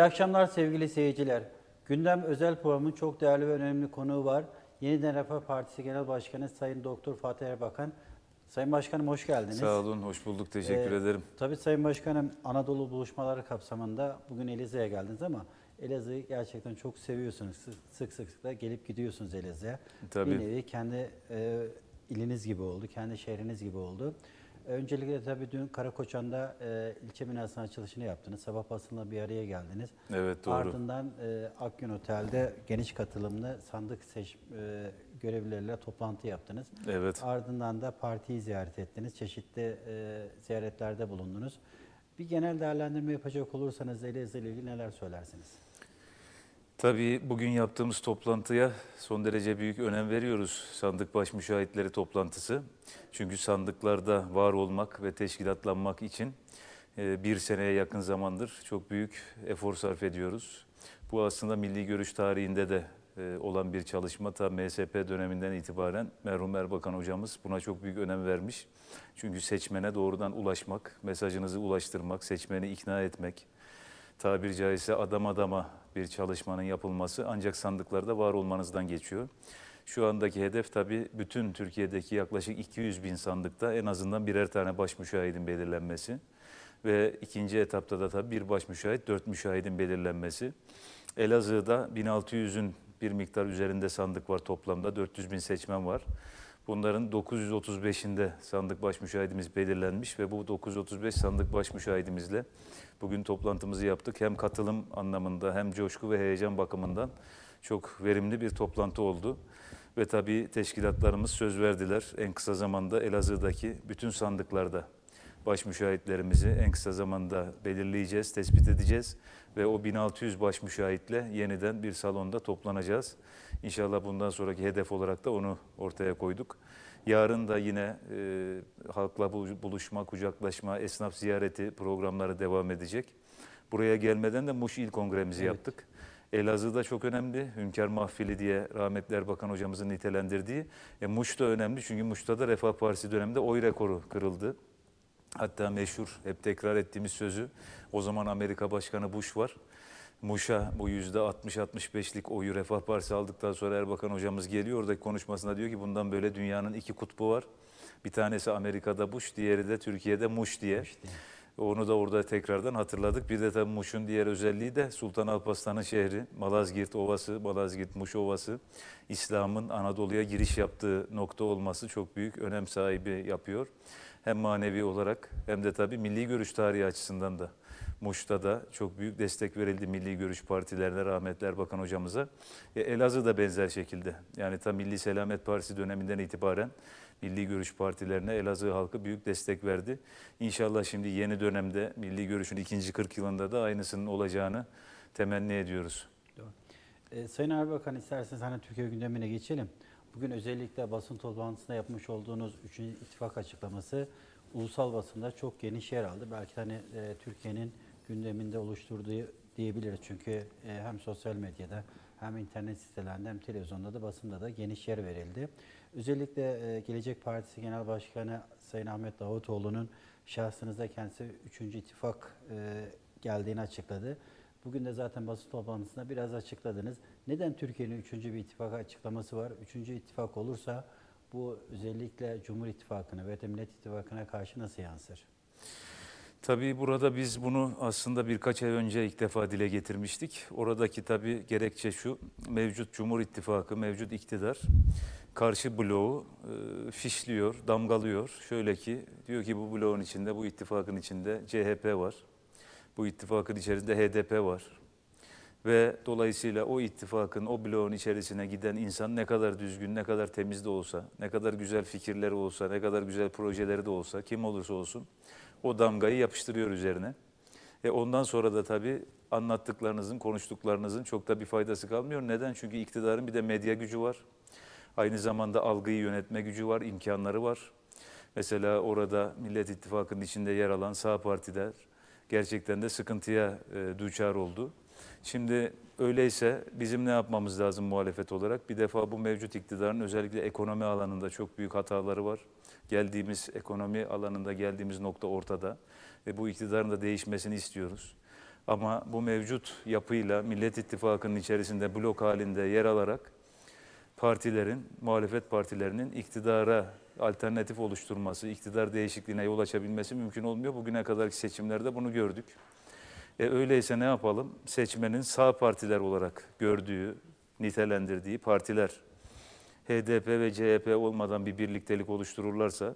İyi akşamlar sevgili seyirciler. Gündem özel programın çok değerli ve önemli konuğu var. Yeniden Refah Partisi Genel Başkanı Sayın Doktor Fatih Erbakan. Sayın Başkanım hoş geldiniz. Sağ olun, hoş bulduk. Teşekkür ee, ederim. Tabii Sayın Başkanım Anadolu buluşmaları kapsamında bugün Elazığ'a geldiniz ama Elazığ'ı gerçekten çok seviyorsunuz. Sık sık sık da gelip gidiyorsunuz Elazığ'a. Tabii. Bir nevi kendi e, iliniz gibi oldu, kendi şehriniz gibi oldu. E, öncelikle tabii dün Karakoçan'da e, ilçe binasının açılışını yaptınız. Sabah basınla bir araya geldiniz. Evet doğru. Ardından e, Akgün Otel'de geniş katılımlı sandık seç, e, görevlileriyle toplantı yaptınız. Evet. Ardından da partiyi ziyaret ettiniz. Çeşitli e, ziyaretlerde bulundunuz. Bir genel değerlendirme yapacak olursanız Elazığ ile ilgili neler söylersiniz? Tabii bugün yaptığımız toplantıya son derece büyük önem veriyoruz sandık baş müşahitleri toplantısı. Çünkü sandıklarda var olmak ve teşkilatlanmak için e, bir seneye yakın zamandır çok büyük efor sarf ediyoruz. Bu aslında milli görüş tarihinde de e, olan bir çalışma. Ta MSP döneminden itibaren merhum Erbakan hocamız buna çok büyük önem vermiş. Çünkü seçmene doğrudan ulaşmak, mesajınızı ulaştırmak, seçmeni ikna etmek, tabiri caizse adam adama bir çalışmanın yapılması ancak sandıklarda var olmanızdan geçiyor. Şu andaki hedef tabii bütün Türkiye'deki yaklaşık 200 bin sandıkta en azından birer tane baş müşahidin belirlenmesi. Ve ikinci etapta da tabii bir baş müşahit, dört müşahidin belirlenmesi. Elazığ'da 1600'ün bir miktar üzerinde sandık var toplamda, 400 bin seçmen var. Bunların 935'inde sandık baş müşahidimiz belirlenmiş ve bu 935 sandık baş müşahidimizle bugün toplantımızı yaptık. Hem katılım anlamında hem coşku ve heyecan bakımından çok verimli bir toplantı oldu. Ve tabii teşkilatlarımız söz verdiler en kısa zamanda Elazığ'daki bütün sandıklarda baş müşahitlerimizi en kısa zamanda belirleyeceğiz, tespit edeceğiz ve o 1600 baş müşahitle yeniden bir salonda toplanacağız. İnşallah bundan sonraki hedef olarak da onu ortaya koyduk. Yarın da yine e, halkla buluşma, kucaklaşma, esnaf ziyareti programları devam edecek. Buraya gelmeden de Muş İl Kongremizi evet. yaptık. Elazığ'da çok önemli. Hünkar Mahfili diye rahmetli Erbakan hocamızın nitelendirdiği. E, Muş da önemli çünkü Muş'ta da Refah Partisi döneminde oy rekoru kırıldı. Hatta meşhur hep tekrar ettiğimiz sözü o zaman Amerika Başkanı Bush var. Muş'a bu yüzde 60-65'lik oyu Refah Partisi aldıktan sonra Erbakan hocamız geliyor. Oradaki konuşmasında diyor ki bundan böyle dünyanın iki kutbu var. Bir tanesi Amerika'da Bush, diğeri de Türkiye'de Muş diye. Onu da orada tekrardan hatırladık. Bir de tabii Muş'un diğer özelliği de Sultan Alparslan'ın şehri, Malazgirt Ovası, Malazgirt Muş Ovası, İslam'ın Anadolu'ya giriş yaptığı nokta olması çok büyük önem sahibi yapıyor. Hem manevi olarak hem de tabii milli görüş tarihi açısından da. Muş'ta da çok büyük destek verildi Milli Görüş partilerine rahmetler bakan hocamıza. E, da benzer şekilde yani tam Milli Selamet Partisi döneminden itibaren Milli Görüş partilerine Elazığ halkı büyük destek verdi. İnşallah şimdi yeni dönemde Milli Görüş'ün ikinci 40 yılında da aynısının olacağını temenni ediyoruz. E, Sayın Erbakan isterseniz hani Türkiye gündemine geçelim. Bugün özellikle basın toplantısında yapmış olduğunuz 3. ittifak açıklaması ulusal basında çok geniş yer aldı. Belki hani e, Türkiye'nin gündeminde oluşturduğu diyebiliriz. Çünkü e, hem sosyal medyada hem internet sitelerinde hem televizyonda da basında da geniş yer verildi. Özellikle e, Gelecek Partisi Genel Başkanı Sayın Ahmet Davutoğlu'nun şahsınızda kendisi 3. ittifak e, geldiğini açıkladı. Bugün de zaten basın toplantısında biraz açıkladınız. Neden Türkiye'nin 3. bir ittifak açıklaması var? 3. ittifak olursa bu özellikle Cumhur İttifakı'na ve de Millet İttifakı'na karşı nasıl yansır? Tabii burada biz bunu aslında birkaç ay önce ilk defa dile getirmiştik. Oradaki tabii gerekçe şu, mevcut Cumhur İttifakı, mevcut iktidar karşı bloğu e, fişliyor, damgalıyor. Şöyle ki diyor ki bu bloğun içinde, bu ittifakın içinde CHP var. Bu ittifakın içerisinde HDP var. Ve dolayısıyla o ittifakın, o bloğun içerisine giden insan ne kadar düzgün, ne kadar temiz de olsa, ne kadar güzel fikirleri olsa, ne kadar güzel projeleri de olsa, kim olursa olsun o damgayı yapıştırıyor üzerine. E ondan sonra da tabii anlattıklarınızın, konuştuklarınızın çok da bir faydası kalmıyor. Neden? Çünkü iktidarın bir de medya gücü var. Aynı zamanda algıyı yönetme gücü var, imkanları var. Mesela orada Millet İttifakı'nın içinde yer alan sağ partiler gerçekten de sıkıntıya e, düçar oldu. Şimdi öyleyse bizim ne yapmamız lazım muhalefet olarak? Bir defa bu mevcut iktidarın özellikle ekonomi alanında çok büyük hataları var. Geldiğimiz ekonomi alanında geldiğimiz nokta ortada ve bu iktidarın da değişmesini istiyoruz. Ama bu mevcut yapıyla Millet İttifakı'nın içerisinde blok halinde yer alarak partilerin, muhalefet partilerinin iktidara alternatif oluşturması, iktidar değişikliğine yol açabilmesi mümkün olmuyor. Bugüne kadarki seçimlerde bunu gördük. E, öyleyse ne yapalım? Seçmenin sağ partiler olarak gördüğü, nitelendirdiği partiler HDP ve CHP olmadan bir birliktelik oluştururlarsa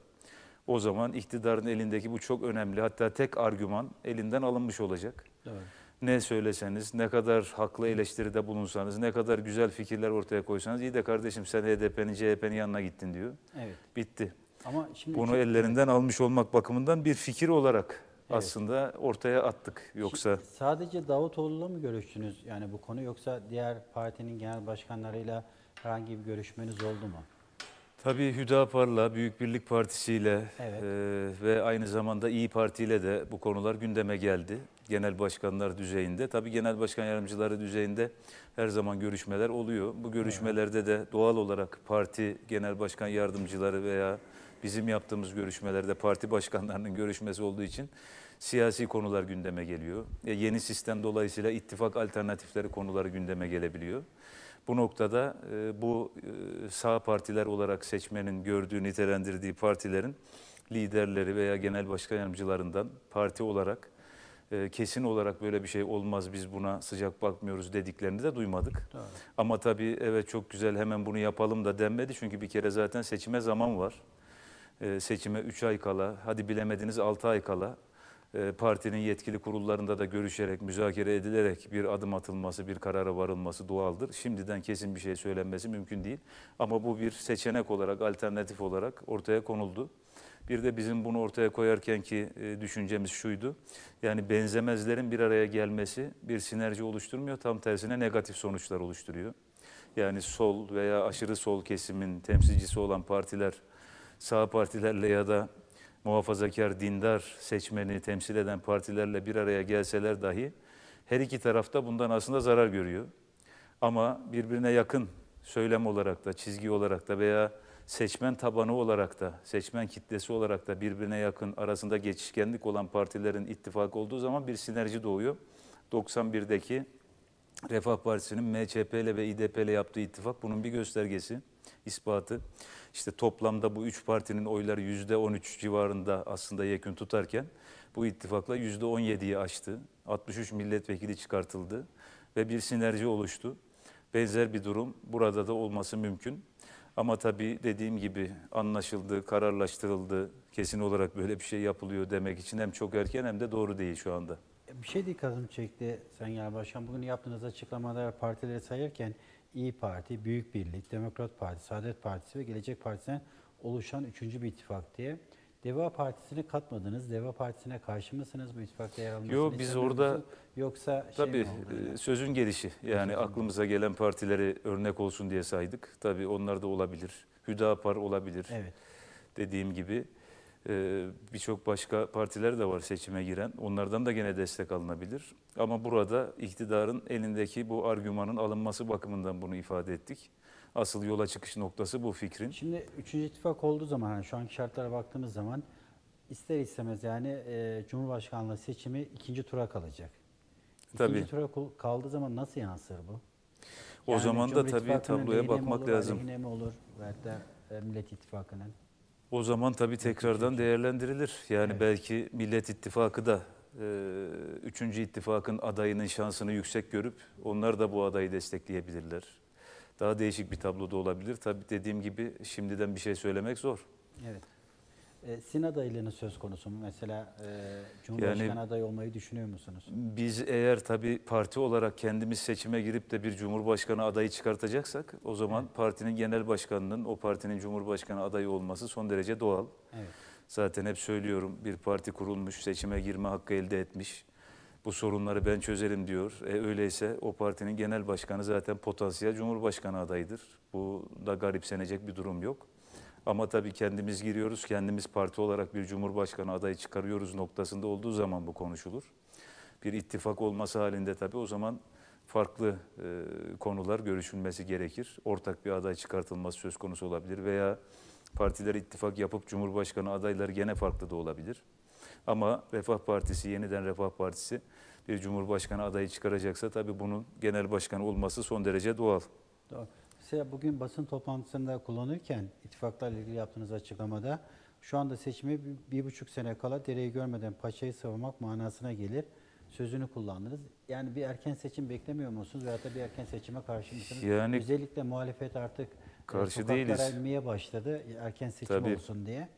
o zaman iktidarın elindeki bu çok önemli hatta tek argüman elinden alınmış olacak. Evet. Ne söyleseniz, ne kadar haklı eleştiride bulunsanız, ne kadar güzel fikirler ortaya koysanız iyi de kardeşim sen HDP'nin CHP'nin yanına gittin diyor. Evet. Bitti. Ama şimdi bunu çok... ellerinden almış olmak bakımından bir fikir olarak aslında ortaya attık. Yoksa Şimdi sadece Davutoğlu'la mı görüştünüz yani bu konu yoksa diğer partinin genel başkanlarıyla herhangi bir görüşmeniz oldu mu? Tabii Hüdapar'la, Büyük Birlik Partisi'yle Evet. e, ve aynı zamanda İyi Parti ile de bu konular gündeme geldi. Genel başkanlar düzeyinde. Tabii genel başkan yardımcıları düzeyinde her zaman görüşmeler oluyor. Bu görüşmelerde de doğal olarak parti genel başkan yardımcıları veya bizim yaptığımız görüşmelerde parti başkanlarının görüşmesi olduğu için siyasi konular gündeme geliyor. E, yeni sistem dolayısıyla ittifak alternatifleri konuları gündeme gelebiliyor. Bu noktada e, bu e, sağ partiler olarak seçmenin gördüğü, nitelendirdiği partilerin liderleri veya genel başkan yardımcılarından parti olarak e, kesin olarak böyle bir şey olmaz biz buna sıcak bakmıyoruz dediklerini de duymadık. Doğru. Ama tabii evet çok güzel hemen bunu yapalım da denmedi çünkü bir kere zaten seçime zaman var. E, seçime 3 ay kala, hadi bilemediniz 6 ay kala e, partinin yetkili kurullarında da görüşerek, müzakere edilerek bir adım atılması, bir karara varılması doğaldır. Şimdiden kesin bir şey söylenmesi mümkün değil. Ama bu bir seçenek olarak, alternatif olarak ortaya konuldu. Bir de bizim bunu ortaya koyarken ki e, düşüncemiz şuydu. Yani benzemezlerin bir araya gelmesi bir sinerji oluşturmuyor. Tam tersine negatif sonuçlar oluşturuyor. Yani sol veya aşırı sol kesimin temsilcisi olan partiler sağ partilerle ya da muhafazakar, dindar seçmeni temsil eden partilerle bir araya gelseler dahi her iki tarafta bundan aslında zarar görüyor. Ama birbirine yakın söylem olarak da, çizgi olarak da veya seçmen tabanı olarak da, seçmen kitlesi olarak da birbirine yakın arasında geçişkenlik olan partilerin ittifak olduğu zaman bir sinerji doğuyor. 91'deki Refah Partisi'nin MHP ile ve İDP ile yaptığı ittifak bunun bir göstergesi, ispatı işte toplamda bu üç partinin oyları yüzde on üç civarında aslında yekün tutarken bu ittifakla yüzde on yediyi aştı. 63 milletvekili çıkartıldı ve bir sinerji oluştu. Benzer bir durum burada da olması mümkün. Ama tabii dediğim gibi anlaşıldı, kararlaştırıldı, kesin olarak böyle bir şey yapılıyor demek için hem çok erken hem de doğru değil şu anda. Bir şey dikkatimi çekti Sayın Yalbaşkan. Bugün yaptığınız açıklamalar partileri sayırken. İyi Parti, Büyük Birlik, Demokrat Parti, Saadet Partisi ve Gelecek Partisi'nden oluşan üçüncü bir ittifak diye. Deva Partisi'ni katmadınız. Deva Partisi'ne karşı mısınız bu ittifakta yer almasını? Yok biz orada musun? yoksa şey tabii şey mi oldu? E, sözün gelişi yani aklımıza gelen partileri örnek olsun diye saydık. Tabii onlar da olabilir. Hüdapar olabilir. Evet. Dediğim gibi ee, Birçok başka partiler de var seçime giren. Onlardan da gene destek alınabilir. Ama burada iktidarın elindeki bu argümanın alınması bakımından bunu ifade ettik. Asıl yola çıkış noktası bu fikrin. Şimdi 3. ittifak olduğu zaman, yani şu anki şartlara baktığımız zaman ister istemez yani e, Cumhurbaşkanlığı seçimi ikinci tura kalacak. İkinci tabii. tura kaldığı zaman nasıl yansır bu? O yani zaman da tabii tabloya bakmak lazım. olur, mi olur? Veyahut da Millet İttifakı'nın. O zaman tabii tekrardan değerlendirilir. Yani evet. belki Millet İttifakı da e, Üçüncü İttifakın adayının şansını yüksek görüp onlar da bu adayı destekleyebilirler. Daha değişik bir tabloda olabilir. Tabii dediğim gibi şimdiden bir şey söylemek zor. Evet. E, Sin adaylığını söz konusu mu? Mesela e, Cumhurbaşkanı yani, adayı olmayı düşünüyor musunuz? Biz eğer tabii parti olarak kendimiz seçime girip de bir Cumhurbaşkanı adayı çıkartacaksak o zaman evet. partinin genel başkanının o partinin Cumhurbaşkanı adayı olması son derece doğal. Evet. Zaten hep söylüyorum bir parti kurulmuş, seçime girme hakkı elde etmiş. Bu sorunları ben çözerim diyor. E, öyleyse o partinin genel başkanı zaten potansiyel Cumhurbaşkanı adayıdır. Bu da garipsenecek bir durum yok. Ama tabii kendimiz giriyoruz, kendimiz parti olarak bir cumhurbaşkanı adayı çıkarıyoruz noktasında olduğu zaman bu konuşulur. Bir ittifak olması halinde tabii o zaman farklı e, konular görüşülmesi gerekir. Ortak bir aday çıkartılması söz konusu olabilir veya partiler ittifak yapıp cumhurbaşkanı adayları gene farklı da olabilir. Ama Refah Partisi, yeniden Refah Partisi bir cumhurbaşkanı adayı çıkaracaksa tabii bunun genel başkan olması son derece doğal. Doğru. Mesela bugün basın toplantısında kullanırken ittifaklarla ilgili yaptığınız açıklamada şu anda seçimi bir, bir buçuk sene kala dereyi görmeden paçayı savunmak manasına gelir sözünü kullandınız. Yani bir erken seçim beklemiyor musunuz veyahut da bir erken seçime karşı mısınız? Yani Özellikle muhalefet artık e, karşı değiliz. inmeye başladı e, erken seçim Tabii. olsun diye.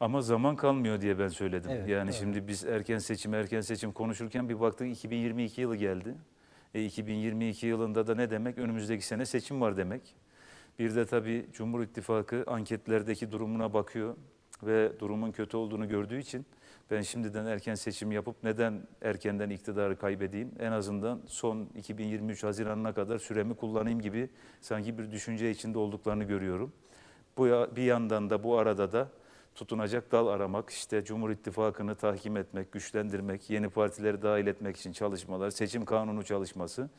Ama zaman kalmıyor diye ben söyledim. Evet, yani evet. şimdi biz erken seçim erken seçim konuşurken bir baktık 2022 yılı geldi. E, 2022 yılında da ne demek? Önümüzdeki sene seçim var demek. Bir de tabii Cumhur İttifakı anketlerdeki durumuna bakıyor ve durumun kötü olduğunu gördüğü için ben şimdiden erken seçim yapıp neden erkenden iktidarı kaybedeyim? En azından son 2023 Haziran'ına kadar süremi kullanayım gibi sanki bir düşünce içinde olduklarını görüyorum. Bu bir yandan da bu arada da tutunacak dal aramak, işte Cumhur İttifakı'nı tahkim etmek, güçlendirmek, yeni partileri dahil etmek için çalışmalar, seçim kanunu çalışması.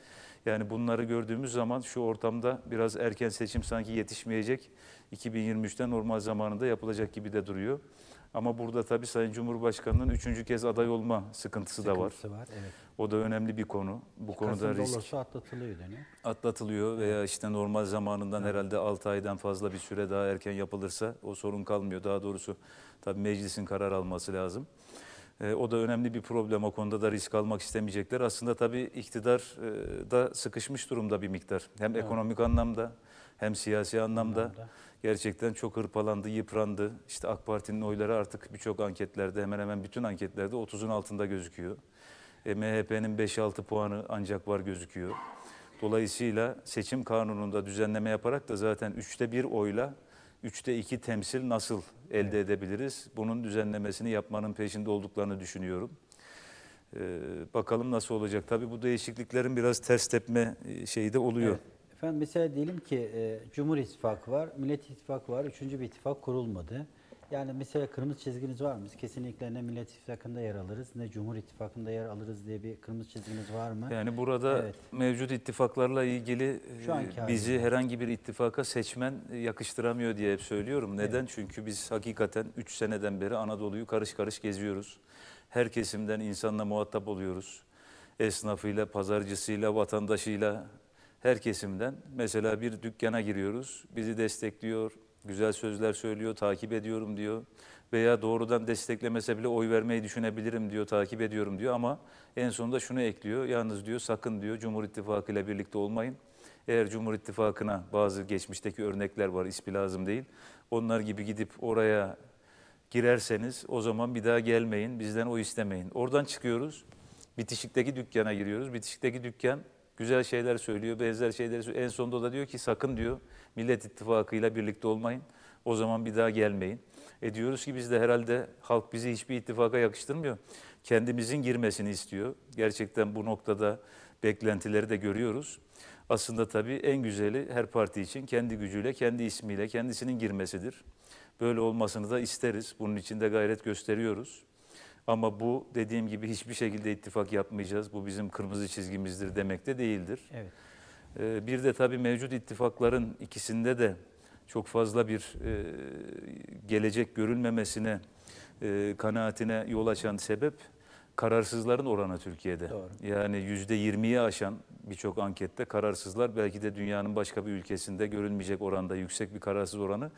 Yani bunları gördüğümüz zaman şu ortamda biraz erken seçim sanki yetişmeyecek. 2023'te normal zamanında yapılacak gibi de duruyor. Ama burada tabii Sayın Cumhurbaşkanı'nın üçüncü kez aday olma sıkıntısı, sıkıntısı da var. var evet. O da önemli bir konu. Bu Kasım'da konuda risk olursa atlatılıyor deniyor. Atlatılıyor veya işte normal zamanından evet. herhalde 6 aydan fazla bir süre daha erken yapılırsa o sorun kalmıyor. Daha doğrusu tabii meclisin karar alması lazım. E, o da önemli bir problem. O konuda da risk almak istemeyecekler. Aslında tabii iktidar e, da sıkışmış durumda bir miktar. Hem evet. ekonomik anlamda hem siyasi anlamda. anlamda gerçekten çok hırpalandı, yıprandı. İşte AK Parti'nin oyları artık birçok anketlerde hemen hemen bütün anketlerde 30'un altında gözüküyor. E, MHP'nin 5-6 puanı ancak var gözüküyor. Dolayısıyla seçim kanununda düzenleme yaparak da zaten 3'te 1 oyla 3'te 2 temsil nasıl elde evet. edebiliriz? Bunun düzenlemesini yapmanın peşinde olduklarını düşünüyorum. Ee, bakalım nasıl olacak. Tabii bu değişikliklerin biraz ters tepme e, şeyi de oluyor. Evet. Efendim mesela diyelim ki e, Cumhur İttifakı var, Millet İttifakı var, üçüncü bir ittifak kurulmadı. Yani mesela kırmızı çizginiz var mı? kesinlikle ne Millet İttifakı'nda yer alırız ne Cumhur İttifakı'nda yer alırız diye bir kırmızı çizginiz var mı? Yani burada evet. mevcut ittifaklarla ilgili Şu e, bizi halinde. herhangi bir ittifaka seçmen yakıştıramıyor diye hep söylüyorum. Neden? Evet. Çünkü biz hakikaten 3 seneden beri Anadolu'yu karış karış geziyoruz. Her kesimden insanla muhatap oluyoruz. Esnafıyla, pazarcısıyla, vatandaşıyla, her kesimden. Mesela bir dükkana giriyoruz, bizi destekliyor, güzel sözler söylüyor, takip ediyorum diyor. Veya doğrudan desteklemese bile oy vermeyi düşünebilirim diyor, takip ediyorum diyor. Ama en sonunda şunu ekliyor, yalnız diyor sakın diyor Cumhur İttifakı ile birlikte olmayın. Eğer Cumhur İttifakı'na bazı geçmişteki örnekler var, ismi lazım değil. Onlar gibi gidip oraya girerseniz o zaman bir daha gelmeyin, bizden o istemeyin. Oradan çıkıyoruz, bitişikteki dükkana giriyoruz. Bitişikteki dükkan güzel şeyler söylüyor, benzer şeyler söylüyor. En sonunda da diyor ki sakın diyor Millet İttifakı'yla birlikte olmayın. O zaman bir daha gelmeyin. E diyoruz ki biz de herhalde halk bizi hiçbir ittifaka yakıştırmıyor. Kendimizin girmesini istiyor. Gerçekten bu noktada beklentileri de görüyoruz. Aslında tabii en güzeli her parti için kendi gücüyle, kendi ismiyle kendisinin girmesidir. Böyle olmasını da isteriz. Bunun için de gayret gösteriyoruz. Ama bu dediğim gibi hiçbir şekilde ittifak yapmayacağız. Bu bizim kırmızı çizgimizdir demek de değildir. Evet. Ee, bir de tabii mevcut ittifakların ikisinde de çok fazla bir e, gelecek görülmemesine, e, kanaatine yol açan sebep kararsızların oranı Türkiye'de. Doğru. Yani yüzde yirmiyi aşan birçok ankette kararsızlar belki de dünyanın başka bir ülkesinde görülmeyecek oranda yüksek bir kararsız oranı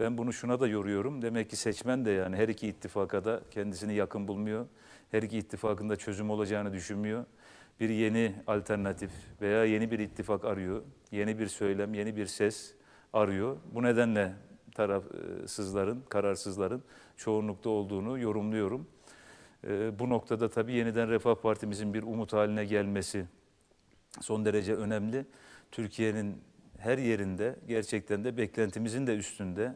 ben bunu şuna da yoruyorum. Demek ki seçmen de yani her iki ittifaka da kendisini yakın bulmuyor. Her iki ittifakında çözüm olacağını düşünmüyor. Bir yeni alternatif veya yeni bir ittifak arıyor. Yeni bir söylem, yeni bir ses arıyor. Bu nedenle tarafsızların, kararsızların çoğunlukta olduğunu yorumluyorum. Ee, bu noktada tabii yeniden Refah Partimizin bir umut haline gelmesi son derece önemli. Türkiye'nin her yerinde gerçekten de beklentimizin de üstünde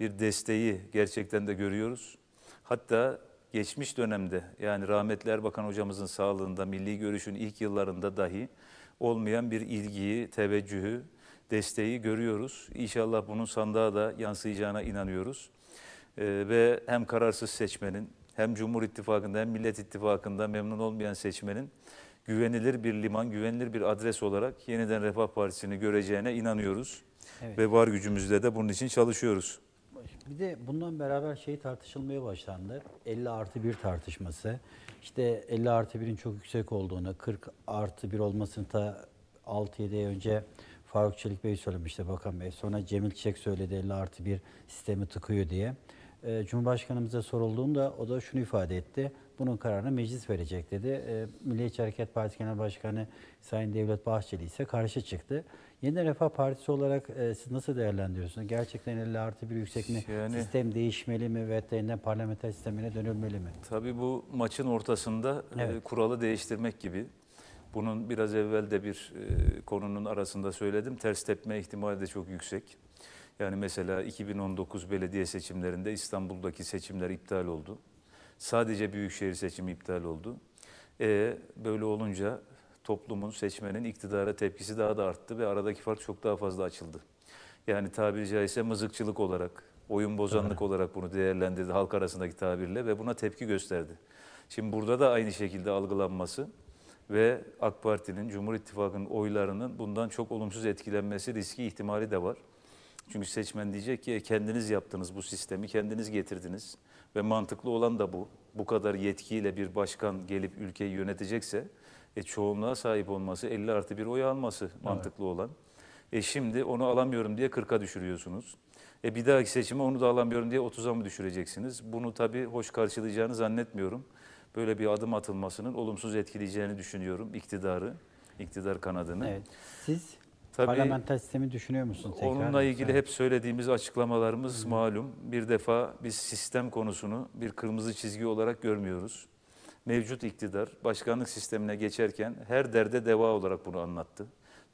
bir desteği gerçekten de görüyoruz. Hatta geçmiş dönemde yani rahmetli Erbakan hocamızın sağlığında milli görüşün ilk yıllarında dahi olmayan bir ilgiyi, teveccühü, desteği görüyoruz. İnşallah bunun sandığa da yansıyacağına inanıyoruz. Ee, ve hem kararsız seçmenin hem Cumhur İttifakı'nda hem Millet İttifakı'nda memnun olmayan seçmenin güvenilir bir liman, güvenilir bir adres olarak yeniden Refah Partisi'ni göreceğine inanıyoruz. Evet. Ve var gücümüzle de bunun için çalışıyoruz. Bir de bundan beraber şey tartışılmaya başlandı. 50 artı 1 tartışması. İşte 50 artı 1'in çok yüksek olduğunu, 40 artı 1 olmasını da 6-7 ay önce Faruk Çelik Bey söylemişti Bakan Bey. Sonra Cemil Çiçek söyledi 50 artı 1 sistemi tıkıyor diye. E, Cumhurbaşkanımıza sorulduğunda o da şunu ifade etti. Bunun kararını meclis verecek dedi. E, Milliyetçi Hareket Partisi Genel Başkanı Sayın Devlet Bahçeli ise karşı çıktı. Yeni Refah Partisi olarak e, siz nasıl değerlendiriyorsunuz? Gerçekten 50 artı bir yüksek mi? Yani, Sistem değişmeli mi? Ve yeniden parlamenter sistemine dönülmeli mi? Tabii bu maçın ortasında e, evet. e, kuralı değiştirmek gibi. Bunun biraz evvel de bir e, konunun arasında söyledim. Ters tepme ihtimali de çok yüksek. Yani mesela 2019 belediye seçimlerinde İstanbul'daki seçimler iptal oldu. Sadece büyükşehir seçimi iptal oldu. E, böyle olunca toplumun, seçmenin iktidara tepkisi daha da arttı ve aradaki fark çok daha fazla açıldı. Yani tabiri caizse mızıkçılık olarak, oyun bozanlık evet. olarak bunu değerlendirdi halk arasındaki tabirle ve buna tepki gösterdi. Şimdi burada da aynı şekilde algılanması ve AK Parti'nin, Cumhur İttifakı'nın oylarının bundan çok olumsuz etkilenmesi riski ihtimali de var. Çünkü seçmen diyecek ki e, kendiniz yaptınız bu sistemi, kendiniz getirdiniz ve mantıklı olan da bu. Bu kadar yetkiyle bir başkan gelip ülkeyi yönetecekse e, çoğunluğa sahip olması, 50 artı bir oy alması evet. mantıklı olan. E şimdi onu alamıyorum diye 40'a düşürüyorsunuz. E bir dahaki seçime onu da alamıyorum diye 30'a mı düşüreceksiniz? Bunu tabii hoş karşılayacağını zannetmiyorum. Böyle bir adım atılmasının olumsuz etkileyeceğini düşünüyorum iktidarı, iktidar kanadını. Evet. Siz tabii, parlamenter sistemi düşünüyor musunuz Onunla ilgili hep söylediğimiz açıklamalarımız Hı. malum. Bir defa biz sistem konusunu bir kırmızı çizgi olarak görmüyoruz mevcut iktidar başkanlık sistemine geçerken her derde deva olarak bunu anlattı.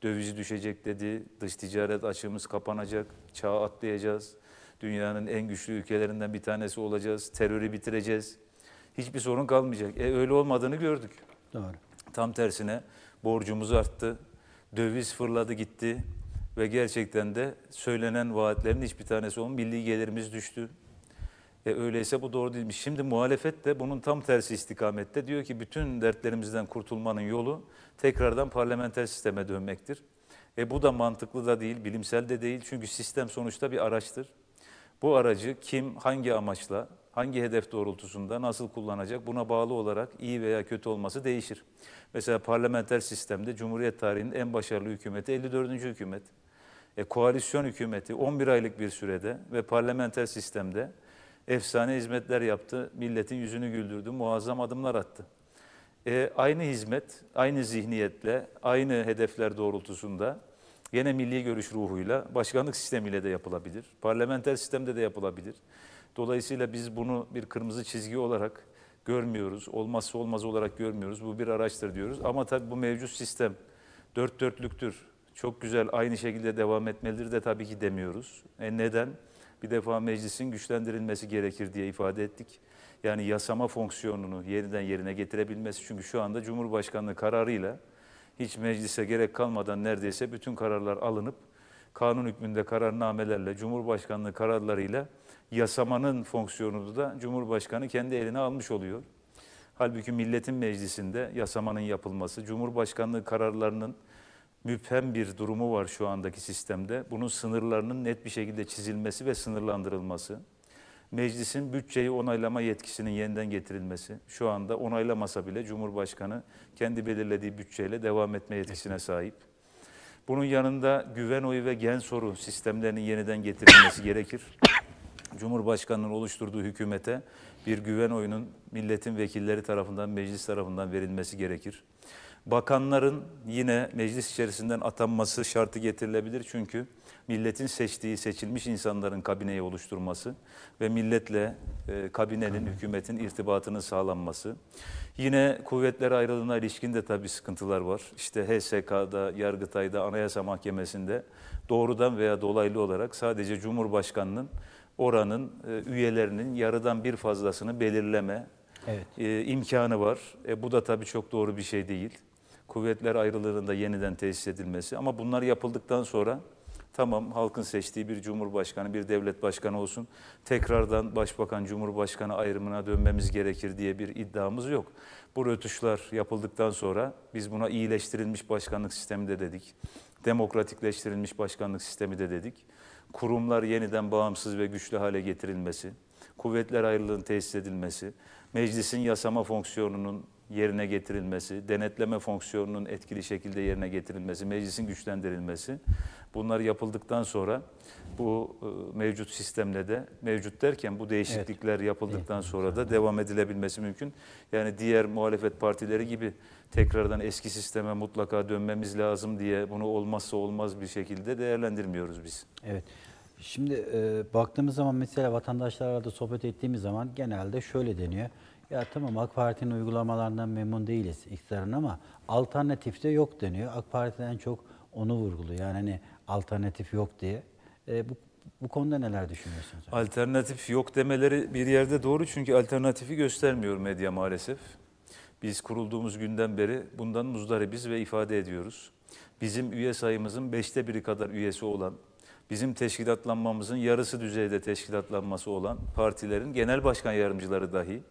Dövizi düşecek dedi, dış ticaret açığımız kapanacak, çağa atlayacağız, dünyanın en güçlü ülkelerinden bir tanesi olacağız, terörü bitireceğiz. Hiçbir sorun kalmayacak. E, öyle olmadığını gördük. Doğru. Tam tersine borcumuz arttı, döviz fırladı gitti ve gerçekten de söylenen vaatlerin hiçbir tanesi olmadı. Milli gelirimiz düştü. E öyleyse bu doğru değilmiş. Şimdi muhalefet de bunun tam tersi istikamette. Diyor ki bütün dertlerimizden kurtulmanın yolu tekrardan parlamenter sisteme dönmektir. E bu da mantıklı da değil, bilimsel de değil. Çünkü sistem sonuçta bir araçtır. Bu aracı kim, hangi amaçla, hangi hedef doğrultusunda nasıl kullanacak buna bağlı olarak iyi veya kötü olması değişir. Mesela parlamenter sistemde Cumhuriyet tarihinin en başarılı hükümeti 54. hükümet. E, koalisyon hükümeti 11 aylık bir sürede ve parlamenter sistemde efsane hizmetler yaptı. Milletin yüzünü güldürdü, muazzam adımlar attı. E, aynı hizmet, aynı zihniyetle, aynı hedefler doğrultusunda yine milli görüş ruhuyla başkanlık sistemiyle de yapılabilir. Parlamenter sistemde de yapılabilir. Dolayısıyla biz bunu bir kırmızı çizgi olarak görmüyoruz. Olmazsa olmaz olarak görmüyoruz. Bu bir araçtır diyoruz. Ama tabii bu mevcut sistem dört dörtlüktür. Çok güzel aynı şekilde devam etmelidir de tabii ki demiyoruz. E neden? Neden? bir defa meclisin güçlendirilmesi gerekir diye ifade ettik. Yani yasama fonksiyonunu yeniden yerine getirebilmesi. Çünkü şu anda Cumhurbaşkanlığı kararıyla hiç meclise gerek kalmadan neredeyse bütün kararlar alınıp kanun hükmünde kararnamelerle, Cumhurbaşkanlığı kararlarıyla yasamanın fonksiyonunu da Cumhurbaşkanı kendi eline almış oluyor. Halbuki milletin meclisinde yasamanın yapılması, Cumhurbaşkanlığı kararlarının müphem bir durumu var şu andaki sistemde. Bunun sınırlarının net bir şekilde çizilmesi ve sınırlandırılması. Meclisin bütçeyi onaylama yetkisinin yeniden getirilmesi. Şu anda onaylamasa bile Cumhurbaşkanı kendi belirlediği bütçeyle devam etme yetkisine sahip. Bunun yanında güven oyu ve gen soru sistemlerinin yeniden getirilmesi gerekir. Cumhurbaşkanı'nın oluşturduğu hükümete bir güven oyunun milletin vekilleri tarafından, meclis tarafından verilmesi gerekir. Bakanların yine meclis içerisinden atanması şartı getirilebilir çünkü milletin seçtiği seçilmiş insanların kabineyi oluşturması ve milletle e, kabinenin, hükümetin irtibatının sağlanması. Yine kuvvetler ayrılığına ilişkin de tabii sıkıntılar var. İşte HSK'da, Yargıtay'da, Anayasa Mahkemesi'nde doğrudan veya dolaylı olarak sadece Cumhurbaşkanı'nın oranın e, üyelerinin yarıdan bir fazlasını belirleme evet. e, imkanı var. E, bu da tabii çok doğru bir şey değil kuvvetler ayrılığında yeniden tesis edilmesi. Ama bunlar yapıldıktan sonra tamam halkın seçtiği bir cumhurbaşkanı, bir devlet başkanı olsun. Tekrardan başbakan, cumhurbaşkanı ayrımına dönmemiz gerekir diye bir iddiamız yok. Bu rötuşlar yapıldıktan sonra biz buna iyileştirilmiş başkanlık sistemi de dedik. Demokratikleştirilmiş başkanlık sistemi de dedik. Kurumlar yeniden bağımsız ve güçlü hale getirilmesi, kuvvetler ayrılığının tesis edilmesi, meclisin yasama fonksiyonunun yerine getirilmesi, denetleme fonksiyonunun etkili şekilde yerine getirilmesi, meclisin güçlendirilmesi bunlar yapıldıktan sonra bu e, mevcut sistemle de mevcut derken bu değişiklikler evet. yapıldıktan sonra da devam edilebilmesi mümkün. Yani diğer muhalefet partileri gibi tekrardan eski sisteme mutlaka dönmemiz lazım diye bunu olmazsa olmaz bir şekilde değerlendirmiyoruz biz. Evet. Şimdi e, baktığımız zaman mesela vatandaşlarla da sohbet ettiğimiz zaman genelde şöyle deniyor. Ya tamam AK Parti'nin uygulamalarından memnun değiliz iktidarın ama alternatif de yok deniyor. AK Parti'den çok onu vurguluyor. Yani hani alternatif yok diye. E, bu, bu konuda neler düşünüyorsunuz? Alternatif yok demeleri bir yerde doğru çünkü alternatifi göstermiyor medya maalesef. Biz kurulduğumuz günden beri bundan muzdaribiz ve ifade ediyoruz. Bizim üye sayımızın beşte biri kadar üyesi olan, bizim teşkilatlanmamızın yarısı düzeyde teşkilatlanması olan partilerin genel başkan yardımcıları dahi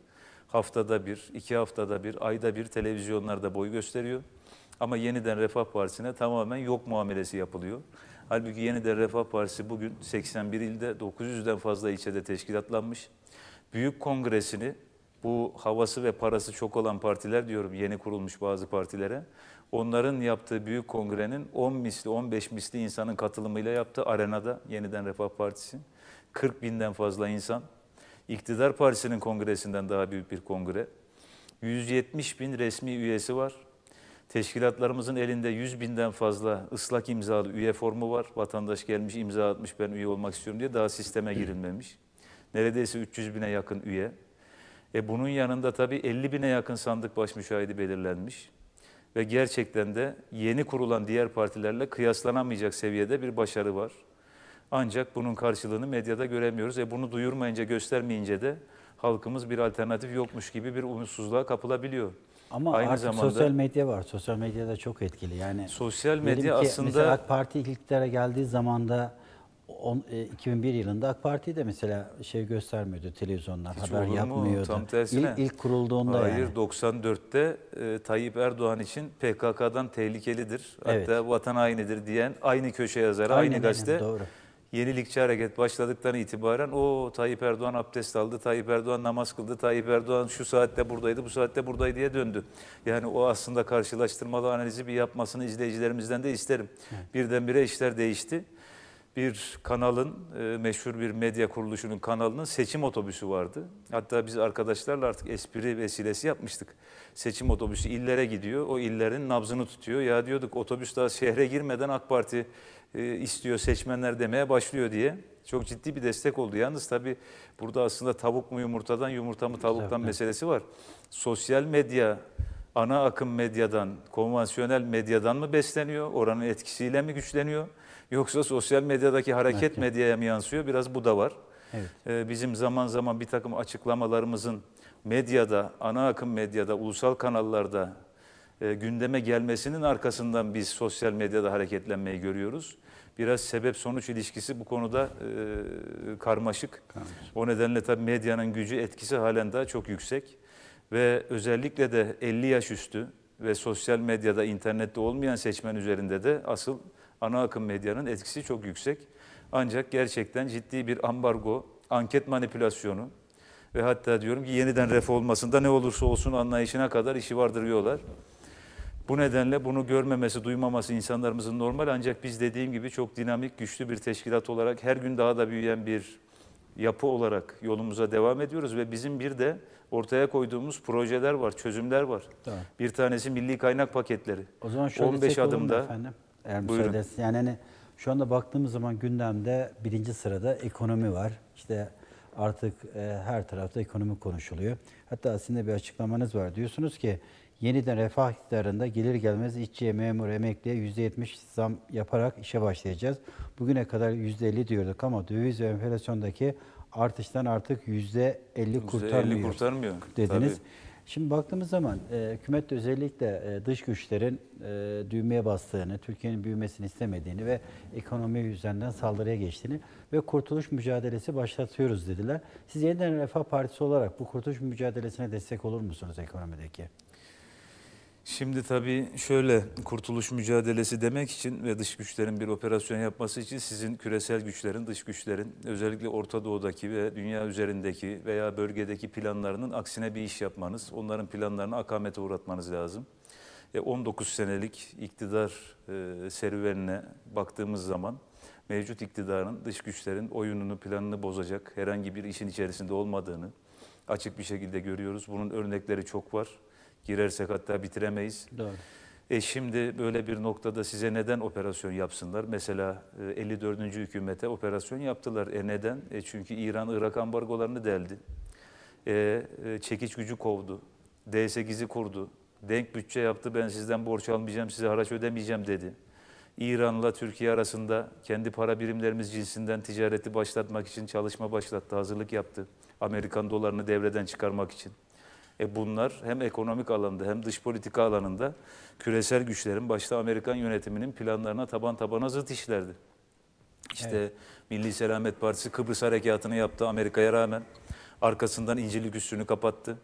haftada bir, iki haftada bir, ayda bir televizyonlarda boy gösteriyor. Ama yeniden Refah Partisi'ne tamamen yok muamelesi yapılıyor. Halbuki yeniden Refah Partisi bugün 81 ilde 900'den fazla ilçede teşkilatlanmış. Büyük kongresini bu havası ve parası çok olan partiler diyorum yeni kurulmuş bazı partilere. Onların yaptığı büyük kongrenin 10 misli 15 misli insanın katılımıyla yaptığı arenada yeniden Refah Partisi. 40 binden fazla insan İktidar Partisi'nin kongresinden daha büyük bir kongre. 170 bin resmi üyesi var. Teşkilatlarımızın elinde 100 binden fazla ıslak imzalı üye formu var. Vatandaş gelmiş imza atmış ben üye olmak istiyorum diye daha sisteme girilmemiş. Neredeyse 300 bine yakın üye. E bunun yanında tabii 50 bine yakın sandık baş müşahidi belirlenmiş. Ve gerçekten de yeni kurulan diğer partilerle kıyaslanamayacak seviyede bir başarı var. Ancak bunun karşılığını medyada göremiyoruz. E bunu duyurmayınca, göstermeyince de halkımız bir alternatif yokmuş gibi bir umutsuzluğa kapılabiliyor. Ama Aynı artık zamanda, sosyal medya var. Sosyal medyada çok etkili. Yani sosyal medya ki, aslında mesela AK Parti iktidara geldiği zamanda 2001 e, yılında AK Parti de mesela şey göstermiyordu televizyonlar, Hiç haber yapmıyordu. Tam tersine. İlk, ilk kurulduğunda Hayır, yani. 94'te e, Tayyip Erdoğan için PKK'dan tehlikelidir, evet. hatta vatan hainidir diyen aynı köşe yazarı, aynı, aynı gazete. Benim, doğru yenilikçi hareket başladıktan itibaren o Tayyip Erdoğan abdest aldı, Tayyip Erdoğan namaz kıldı, Tayyip Erdoğan şu saatte buradaydı, bu saatte buradaydı diye döndü. Yani o aslında karşılaştırmalı analizi bir yapmasını izleyicilerimizden de isterim. Evet. Birdenbire işler değişti. Bir kanalın, e, meşhur bir medya kuruluşunun kanalının seçim otobüsü vardı. Hatta biz arkadaşlarla artık espri vesilesi yapmıştık seçim otobüsü illere gidiyor. O illerin nabzını tutuyor. Ya diyorduk otobüs daha şehre girmeden AK Parti e, istiyor seçmenler demeye başlıyor diye. Çok ciddi bir destek oldu. Yalnız tabii burada aslında tavuk mu yumurtadan, yumurta mı tavuktan tabii. meselesi var. Sosyal medya ana akım medyadan, konvansiyonel medyadan mı besleniyor? Oranın etkisiyle mi güçleniyor? Yoksa sosyal medyadaki hareket Merkez. medyaya mı yansıyor? Biraz bu da var. Evet. E, bizim zaman zaman bir takım açıklamalarımızın medyada, ana akım medyada, ulusal kanallarda e, gündeme gelmesinin arkasından biz sosyal medyada hareketlenmeyi görüyoruz. Biraz sebep-sonuç ilişkisi bu konuda e, karmaşık. Karmaşık. O nedenle tabii medyanın gücü, etkisi halen daha çok yüksek. Ve özellikle de 50 yaş üstü ve sosyal medyada, internette olmayan seçmen üzerinde de asıl ana akım medyanın etkisi çok yüksek. Ancak gerçekten ciddi bir ambargo, anket manipülasyonu, ve hatta diyorum ki yeniden ref olmasında ne olursa olsun anlayışına kadar işi vardırıyorlar. Bu nedenle bunu görmemesi, duymaması insanlarımızın normal ancak biz dediğim gibi çok dinamik, güçlü bir teşkilat olarak her gün daha da büyüyen bir yapı olarak yolumuza devam ediyoruz ve bizim bir de ortaya koyduğumuz projeler var, çözümler var. Tamam. Bir tanesi milli kaynak paketleri. O zaman şöyle 15 adımda efendim. Eğer buyurun. Yani hani şu anda baktığımız zaman gündemde birinci sırada ekonomi var. İşte artık e, her tarafta ekonomi konuşuluyor. Hatta sizin bir açıklamanız var. Diyorsunuz ki yeniden refah iktidarında gelir gelmez işçiye, memur, emekliye %70 zam yaparak işe başlayacağız. Bugüne kadar %50 diyorduk ama döviz ve enflasyondaki artıştan artık %50 kurtarmıyor, %50 kurtarmıyor dediniz. Tabii. Şimdi baktığımız zaman e, hükümette özellikle e, dış güçlerin e, düğmeye bastığını, Türkiye'nin büyümesini istemediğini ve ekonomi üzerinden saldırıya geçtiğini ve kurtuluş mücadelesi başlatıyoruz dediler. Siz yeniden Refah Partisi olarak bu kurtuluş mücadelesine destek olur musunuz ekonomideki? Şimdi tabii şöyle kurtuluş mücadelesi demek için ve dış güçlerin bir operasyon yapması için sizin küresel güçlerin, dış güçlerin özellikle Orta Doğu'daki ve dünya üzerindeki veya bölgedeki planlarının aksine bir iş yapmanız, onların planlarını akamete uğratmanız lazım. 19 e, senelik iktidar e, serüvenine baktığımız zaman mevcut iktidarın dış güçlerin oyununu, planını bozacak herhangi bir işin içerisinde olmadığını açık bir şekilde görüyoruz. Bunun örnekleri çok var. Girersek hatta bitiremeyiz. Doğru. E şimdi böyle bir noktada size neden operasyon yapsınlar? Mesela 54. E, hükümete operasyon yaptılar. E neden? E çünkü İran Irak ambargolarını deldi. E, e çekiç gücü kovdu. D8'i kurdu. Denk bütçe yaptı. Ben sizden borç almayacağım, size haraç ödemeyeceğim dedi. İran'la Türkiye arasında kendi para birimlerimiz cinsinden ticareti başlatmak için çalışma başlattı, hazırlık yaptı. Amerikan dolarını devreden çıkarmak için. E bunlar hem ekonomik alanda hem dış politika alanında küresel güçlerin başta Amerikan yönetiminin planlarına taban tabana zıt işlerdi. İşte evet. Milli Selamet Partisi Kıbrıs Harekatı'nı yaptı Amerika'ya rağmen. Arkasından İncirlik Üssü'nü kapattı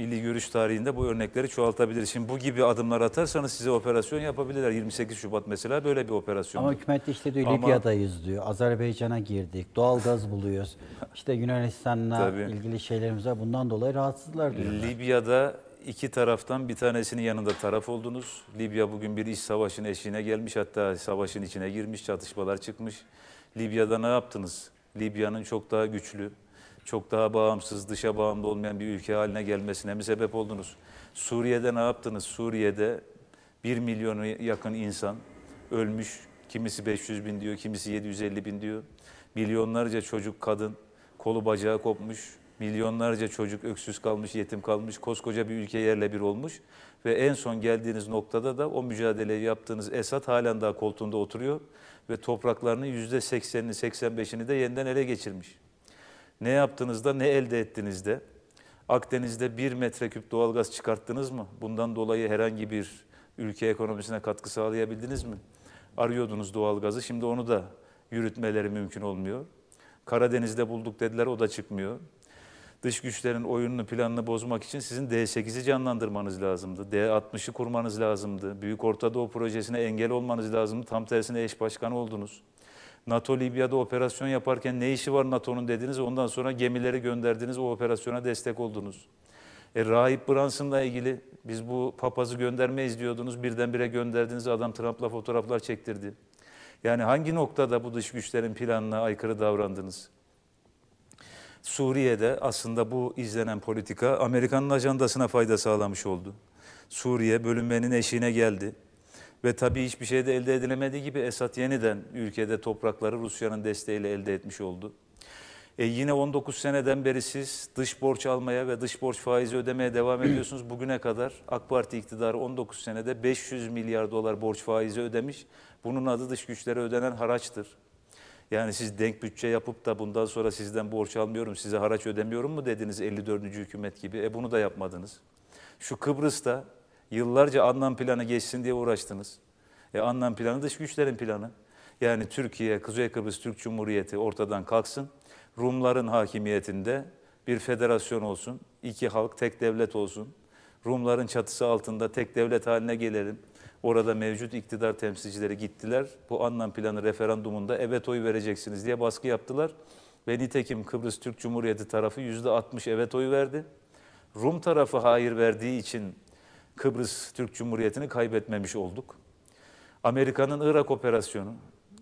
milli görüş tarihinde bu örnekleri çoğaltabilir Şimdi bu gibi adımlar atarsanız size operasyon yapabilirler. 28 Şubat mesela böyle bir operasyon. Ama hükümet işte diyor Ama... Libya'dayız diyor. Azerbaycan'a girdik. Doğal gaz buluyoruz. İşte Yunanistan'la ilgili şeylerimiz var. Bundan dolayı rahatsızlar diyor. Libya'da iki taraftan bir tanesinin yanında taraf oldunuz. Libya bugün bir iç savaşın eşiğine gelmiş. Hatta savaşın içine girmiş. Çatışmalar çıkmış. Libya'da ne yaptınız? Libya'nın çok daha güçlü, çok daha bağımsız, dışa bağımlı olmayan bir ülke haline gelmesine mi sebep oldunuz? Suriye'de ne yaptınız? Suriye'de 1 milyonu yakın insan ölmüş. Kimisi 500 bin diyor, kimisi 750 bin diyor. Milyonlarca çocuk, kadın kolu bacağı kopmuş. Milyonlarca çocuk öksüz kalmış, yetim kalmış. Koskoca bir ülke yerle bir olmuş. Ve en son geldiğiniz noktada da o mücadeleyi yaptığınız Esad halen daha koltuğunda oturuyor. Ve topraklarının %80'ini, %85'ini de yeniden ele geçirmiş. Ne yaptığınızda ne elde ettiğinizde Akdeniz'de bir metreküp doğalgaz çıkarttınız mı? Bundan dolayı herhangi bir ülke ekonomisine katkı sağlayabildiniz mi? Arıyordunuz doğalgazı, şimdi onu da yürütmeleri mümkün olmuyor. Karadeniz'de bulduk dediler, o da çıkmıyor. Dış güçlerin oyununu, planını bozmak için sizin D8'i canlandırmanız lazımdı. D60'ı kurmanız lazımdı. Büyük Orta Doğu projesine engel olmanız lazımdı. Tam tersine eş başkanı oldunuz. NATO Libya'da operasyon yaparken ne işi var NATO'nun dediniz. Ondan sonra gemileri gönderdiniz. O operasyona destek oldunuz. E, Rahip Brunson'la ilgili biz bu papazı göndermeyiz diyordunuz. Birdenbire gönderdiniz. Adam Trump'la fotoğraflar çektirdi. Yani hangi noktada bu dış güçlerin planına aykırı davrandınız? Suriye'de aslında bu izlenen politika Amerikan'ın ajandasına fayda sağlamış oldu. Suriye bölünmenin eşiğine geldi. Ve tabii hiçbir şey de elde edilemediği gibi Esad yeniden ülkede toprakları Rusya'nın desteğiyle elde etmiş oldu. E yine 19 seneden beri siz dış borç almaya ve dış borç faizi ödemeye devam ediyorsunuz. Bugüne kadar AK Parti iktidarı 19 senede 500 milyar dolar borç faizi ödemiş. Bunun adı dış güçlere ödenen haraçtır. Yani siz denk bütçe yapıp da bundan sonra sizden borç almıyorum, size haraç ödemiyorum mu dediniz 54. hükümet gibi. E bunu da yapmadınız. Şu Kıbrıs'ta Yıllarca anlam planı geçsin diye uğraştınız. E anlam planı dış güçlerin planı. Yani Türkiye, Kuzey Kıbrıs Türk Cumhuriyeti ortadan kalksın. Rumların hakimiyetinde bir federasyon olsun. iki halk, tek devlet olsun. Rumların çatısı altında tek devlet haline gelelim. Orada mevcut iktidar temsilcileri gittiler. Bu anlam planı referandumunda evet oy vereceksiniz diye baskı yaptılar. Ve nitekim Kıbrıs Türk Cumhuriyeti tarafı yüzde %60 evet oy verdi. Rum tarafı hayır verdiği için Kıbrıs Türk Cumhuriyeti'ni kaybetmemiş olduk. Amerika'nın Irak operasyonu,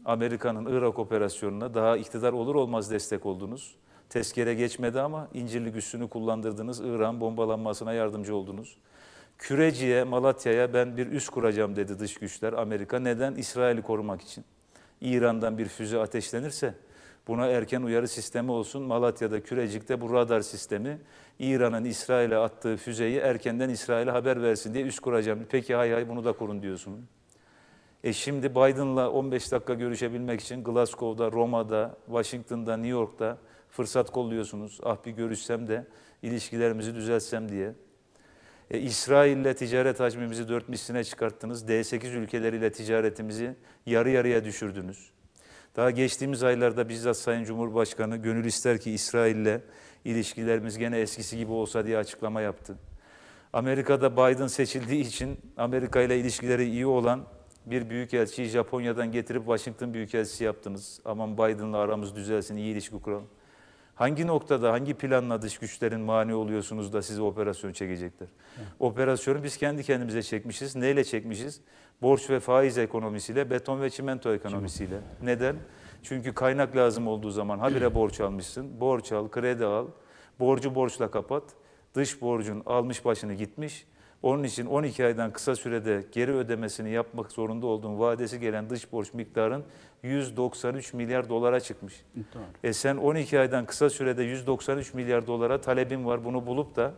Amerika'nın Irak operasyonuna daha iktidar olur olmaz destek oldunuz. Tezkere geçmedi ama İncirlik üssünü kullandırdınız. İran bombalanmasına yardımcı oldunuz. Küreci'ye, Malatya'ya ben bir üs kuracağım dedi dış güçler Amerika. Neden? İsrail'i korumak için. İran'dan bir füze ateşlenirse Buna erken uyarı sistemi olsun. Malatya'da, Kürecik'te bu radar sistemi İran'ın İsrail'e attığı füzeyi erkenden İsrail'e haber versin diye üst kuracağım. Peki hay hay bunu da kurun diyorsun. E şimdi Biden'la 15 dakika görüşebilmek için Glasgow'da, Roma'da, Washington'da, New York'ta fırsat kolluyorsunuz. Ah bir görüşsem de ilişkilerimizi düzeltsem diye. E, İsrail'le ticaret hacmimizi dört misline çıkarttınız. D8 ülkeleriyle ticaretimizi yarı yarıya düşürdünüz. Daha geçtiğimiz aylarda bizzat Sayın Cumhurbaşkanı gönül ister ki İsrail'le ilişkilerimiz gene eskisi gibi olsa diye açıklama yaptı. Amerika'da Biden seçildiği için Amerika ile ilişkileri iyi olan bir büyükelçiyi Japonya'dan getirip Washington büyükelçisi yaptınız. Aman Biden'la aramız düzelsin, iyi ilişki kuralım. Hangi noktada, hangi planla dış güçlerin mani oluyorsunuz da sizi operasyon çekecekler? Evet. Operasyonu biz kendi kendimize çekmişiz. Neyle çekmişiz? Borç ve faiz ekonomisiyle, beton ve çimento ekonomisiyle. Neden? Çünkü kaynak lazım olduğu zaman habire borç almışsın. Borç al, kredi al, borcu borçla kapat. Dış borcun almış başını gitmiş. Onun için 12 aydan kısa sürede geri ödemesini yapmak zorunda olduğun vadesi gelen dış borç miktarın 193 milyar dolara çıkmış. Doğru. E sen 12 aydan kısa sürede 193 milyar dolara talebin var bunu bulup da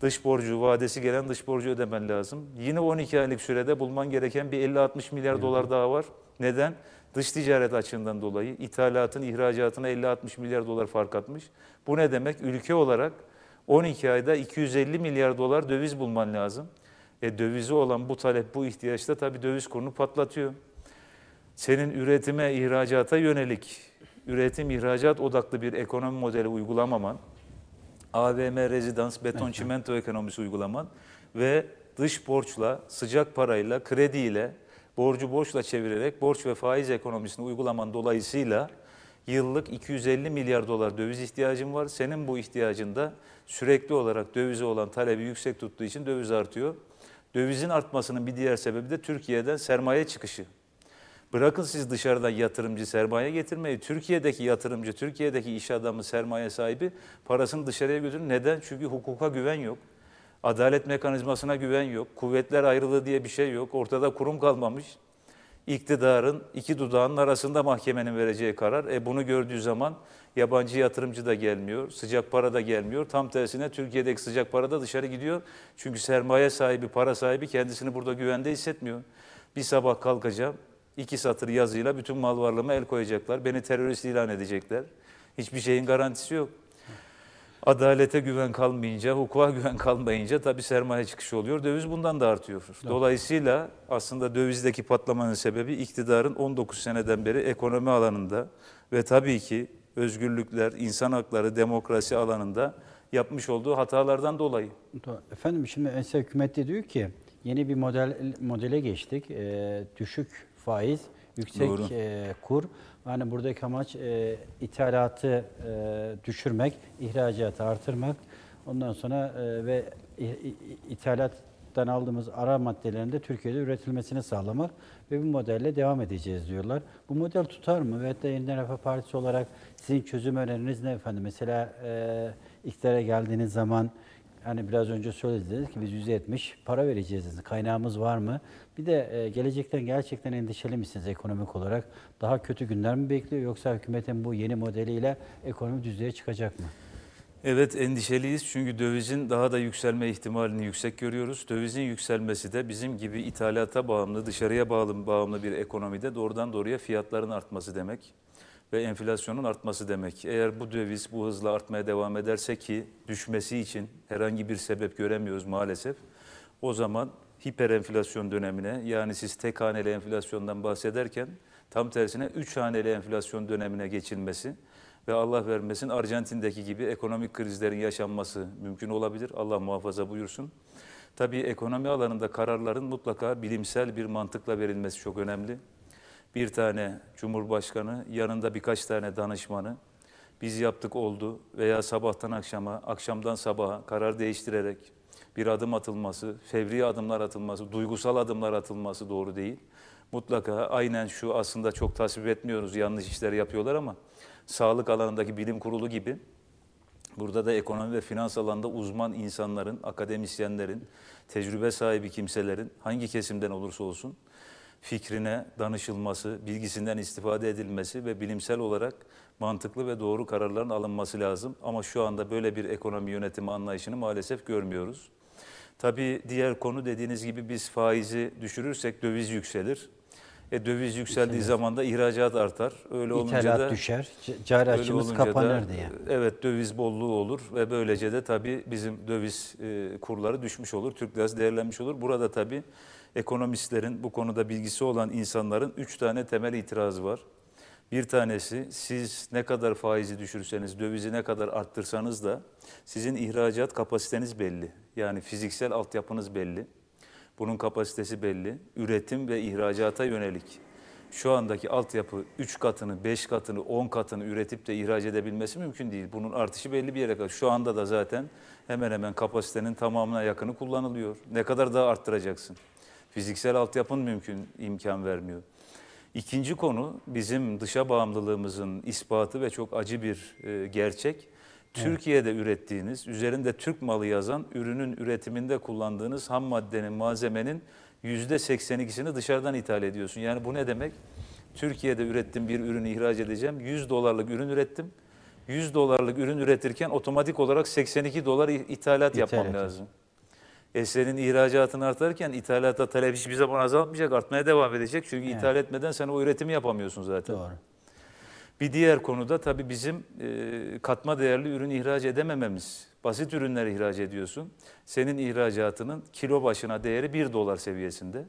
dış borcu, vadesi gelen dış borcu ödemen lazım. Yine 12 aylık sürede bulman gereken bir 50-60 milyar evet. dolar daha var. Neden? Dış ticaret açığından dolayı ithalatın ihracatına 50-60 milyar dolar fark atmış. Bu ne demek? Ülke olarak 12 ayda 250 milyar dolar döviz bulman lazım. E dövizi olan bu talep, bu ihtiyaçta tabii döviz kurunu patlatıyor. Senin üretime, ihracata yönelik, üretim, ihracat odaklı bir ekonomi modeli uygulamaman, AVM, rezidans, beton, çimento ekonomisi uygulaman ve dış borçla, sıcak parayla, krediyle, borcu borçla çevirerek borç ve faiz ekonomisini uygulaman dolayısıyla yıllık 250 milyar dolar döviz ihtiyacım var. Senin bu ihtiyacında sürekli olarak dövize olan talebi yüksek tuttuğu için döviz artıyor. Dövizin artmasının bir diğer sebebi de Türkiye'den sermaye çıkışı. Bırakın siz dışarıdan yatırımcı sermaye getirmeyi. Türkiye'deki yatırımcı, Türkiye'deki iş adamı, sermaye sahibi parasını dışarıya götürür. Neden? Çünkü hukuka güven yok. Adalet mekanizmasına güven yok. Kuvvetler ayrılığı diye bir şey yok. Ortada kurum kalmamış iktidarın iki dudağının arasında mahkemenin vereceği karar. E bunu gördüğü zaman yabancı yatırımcı da gelmiyor, sıcak para da gelmiyor. Tam tersine Türkiye'deki sıcak para da dışarı gidiyor. Çünkü sermaye sahibi, para sahibi kendisini burada güvende hissetmiyor. Bir sabah kalkacağım, iki satır yazıyla bütün mal varlığıma el koyacaklar. Beni terörist ilan edecekler. Hiçbir şeyin garantisi yok. Adalete güven kalmayınca, hukuka güven kalmayınca tabii sermaye çıkışı oluyor. Döviz bundan da artıyor. Dolayısıyla aslında dövizdeki patlamanın sebebi iktidarın 19 seneden beri ekonomi alanında ve tabii ki özgürlükler, insan hakları, demokrasi alanında yapmış olduğu hatalardan dolayı. Efendim şimdi Ense de diyor ki yeni bir model modele geçtik. E, düşük faiz, yüksek e, kur. Yani buradaki amaç e, ithalatı e, düşürmek, ihracatı artırmak. Ondan sonra e, ve ithalattan aldığımız ara maddelerin de Türkiye'de üretilmesini sağlamak ve bu modelle devam edeceğiz diyorlar. Bu model tutar mı? Ve hatta Yeniden Refah Partisi olarak sizin çözüm öneriniz ne efendim? Mesela e, iktidara geldiğiniz zaman hani biraz önce söylediniz ki biz %70 para vereceğiz. Kaynağımız var mı? Bir de e, gelecekten gerçekten endişeli misiniz ekonomik olarak? Daha kötü günler mi bekliyor yoksa hükümetin bu yeni modeliyle ekonomi düzeye çıkacak mı? Evet endişeliyiz çünkü dövizin daha da yükselme ihtimalini yüksek görüyoruz. Dövizin yükselmesi de bizim gibi ithalata bağımlı, dışarıya bağımlı, bağımlı bir ekonomide doğrudan doğruya fiyatların artması demek ve enflasyonun artması demek. Eğer bu döviz bu hızla artmaya devam ederse ki düşmesi için herhangi bir sebep göremiyoruz maalesef. O zaman hiper enflasyon dönemine yani siz tek haneli enflasyondan bahsederken tam tersine üç haneli enflasyon dönemine geçilmesi ve Allah vermesin Arjantin'deki gibi ekonomik krizlerin yaşanması mümkün olabilir. Allah muhafaza buyursun. Tabii ekonomi alanında kararların mutlaka bilimsel bir mantıkla verilmesi çok önemli bir tane Cumhurbaşkanı, yanında birkaç tane danışmanı, biz yaptık oldu veya sabahtan akşama, akşamdan sabaha karar değiştirerek bir adım atılması, fevri adımlar atılması, duygusal adımlar atılması doğru değil. Mutlaka aynen şu aslında çok tasvip etmiyoruz, yanlış işler yapıyorlar ama sağlık alanındaki bilim kurulu gibi burada da ekonomi ve finans alanında uzman insanların, akademisyenlerin, tecrübe sahibi kimselerin hangi kesimden olursa olsun fikrine danışılması, bilgisinden istifade edilmesi ve bilimsel olarak mantıklı ve doğru kararların alınması lazım. Ama şu anda böyle bir ekonomi yönetimi anlayışını maalesef görmüyoruz. Tabii diğer konu dediğiniz gibi biz faizi düşürürsek döviz yükselir. E döviz yükseldiği evet. zaman da ihracat artar. Öyle olunca İthalat da düşer. Cari açımız kapanır da, diye. Evet döviz bolluğu olur ve böylece de tabii bizim döviz e, kurları düşmüş olur. Türk lirası değerlenmiş olur. Burada tabii ekonomistlerin, bu konuda bilgisi olan insanların üç tane temel itirazı var. Bir tanesi siz ne kadar faizi düşürseniz, dövizi ne kadar arttırsanız da sizin ihracat kapasiteniz belli. Yani fiziksel altyapınız belli. Bunun kapasitesi belli. Üretim ve ihracata yönelik şu andaki altyapı 3 katını, 5 katını, 10 katını üretip de ihraç edebilmesi mümkün değil. Bunun artışı belli bir yere kadar. Şu anda da zaten hemen hemen kapasitenin tamamına yakını kullanılıyor. Ne kadar daha arttıracaksın? Fiziksel altyapın mümkün imkan vermiyor. İkinci konu bizim dışa bağımlılığımızın ispatı ve çok acı bir e, gerçek. Türkiye'de ürettiğiniz, üzerinde Türk malı yazan ürünün üretiminde kullandığınız ham maddenin, malzemenin %82'sini dışarıdan ithal ediyorsun. Yani bu ne demek? Türkiye'de ürettim bir ürünü ihraç edeceğim. 100 dolarlık ürün ürettim. 100 dolarlık ürün üretirken otomatik olarak 82 dolar ithalat, ithalat yapmam lazım. E senin ihracatın artarken ithalata talep hiçbir zaman azalmayacak, artmaya devam edecek. Çünkü evet. ithal etmeden sen o üretimi yapamıyorsun zaten. Doğru. Bir diğer konuda tabii bizim e, katma değerli ürün ihraç edemememiz. Basit ürünler ihraç ediyorsun. Senin ihracatının kilo başına değeri 1 dolar seviyesinde.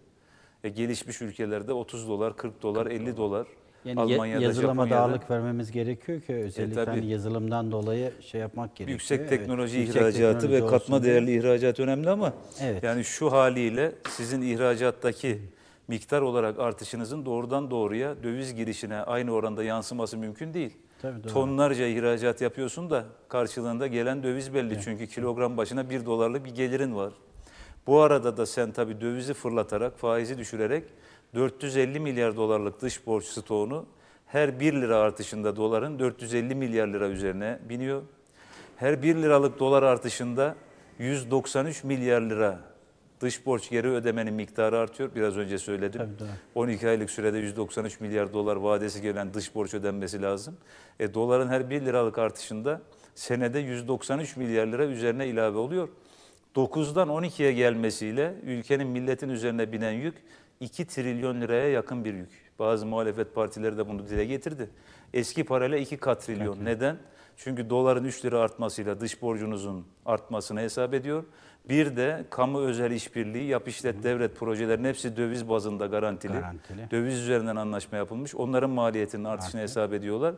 E, gelişmiş ülkelerde 30 dolar, 40 dolar, 40 50 dolar. dolar. Yani Almanya'da, yazılıma Japonya'da. ağırlık vermemiz gerekiyor ki özellikle e, hani yazılımdan dolayı şey yapmak gerekiyor. Yüksek teknoloji evet, ihracatı yüksek teknoloji ve katma diye. değerli ihracat önemli ama evet. yani şu haliyle sizin ihracattaki miktar olarak artışınızın doğrudan doğruya döviz girişine aynı oranda yansıması mümkün değil. Tabii, doğru. Tonlarca ihracat yapıyorsun da karşılığında gelen döviz belli. Evet. Çünkü kilogram başına bir dolarlık bir gelirin var. Bu arada da sen tabii dövizi fırlatarak, faizi düşürerek 450 milyar dolarlık dış borç stoğunu her 1 lira artışında doların 450 milyar lira üzerine biniyor. Her 1 liralık dolar artışında 193 milyar lira dış borç geri ödemenin miktarı artıyor. Biraz önce söyledim. Tabii, tabii. 12 aylık sürede 193 milyar dolar vadesi gelen dış borç ödenmesi lazım. E, doların her 1 liralık artışında senede 193 milyar lira üzerine ilave oluyor. 9'dan 12'ye gelmesiyle ülkenin milletin üzerine binen yük 2 trilyon liraya yakın bir yük. Bazı muhalefet partileri de bunu dile getirdi. Eski parayla 2 katrilyon. Peki. Neden? Çünkü doların 3 lira artmasıyla dış borcunuzun artmasını hesap ediyor. Bir de kamu özel işbirliği, yap işlet devlet projelerinin hepsi döviz bazında garantili. garantili. Döviz üzerinden anlaşma yapılmış. Onların maliyetinin artışını Artık. hesap ediyorlar.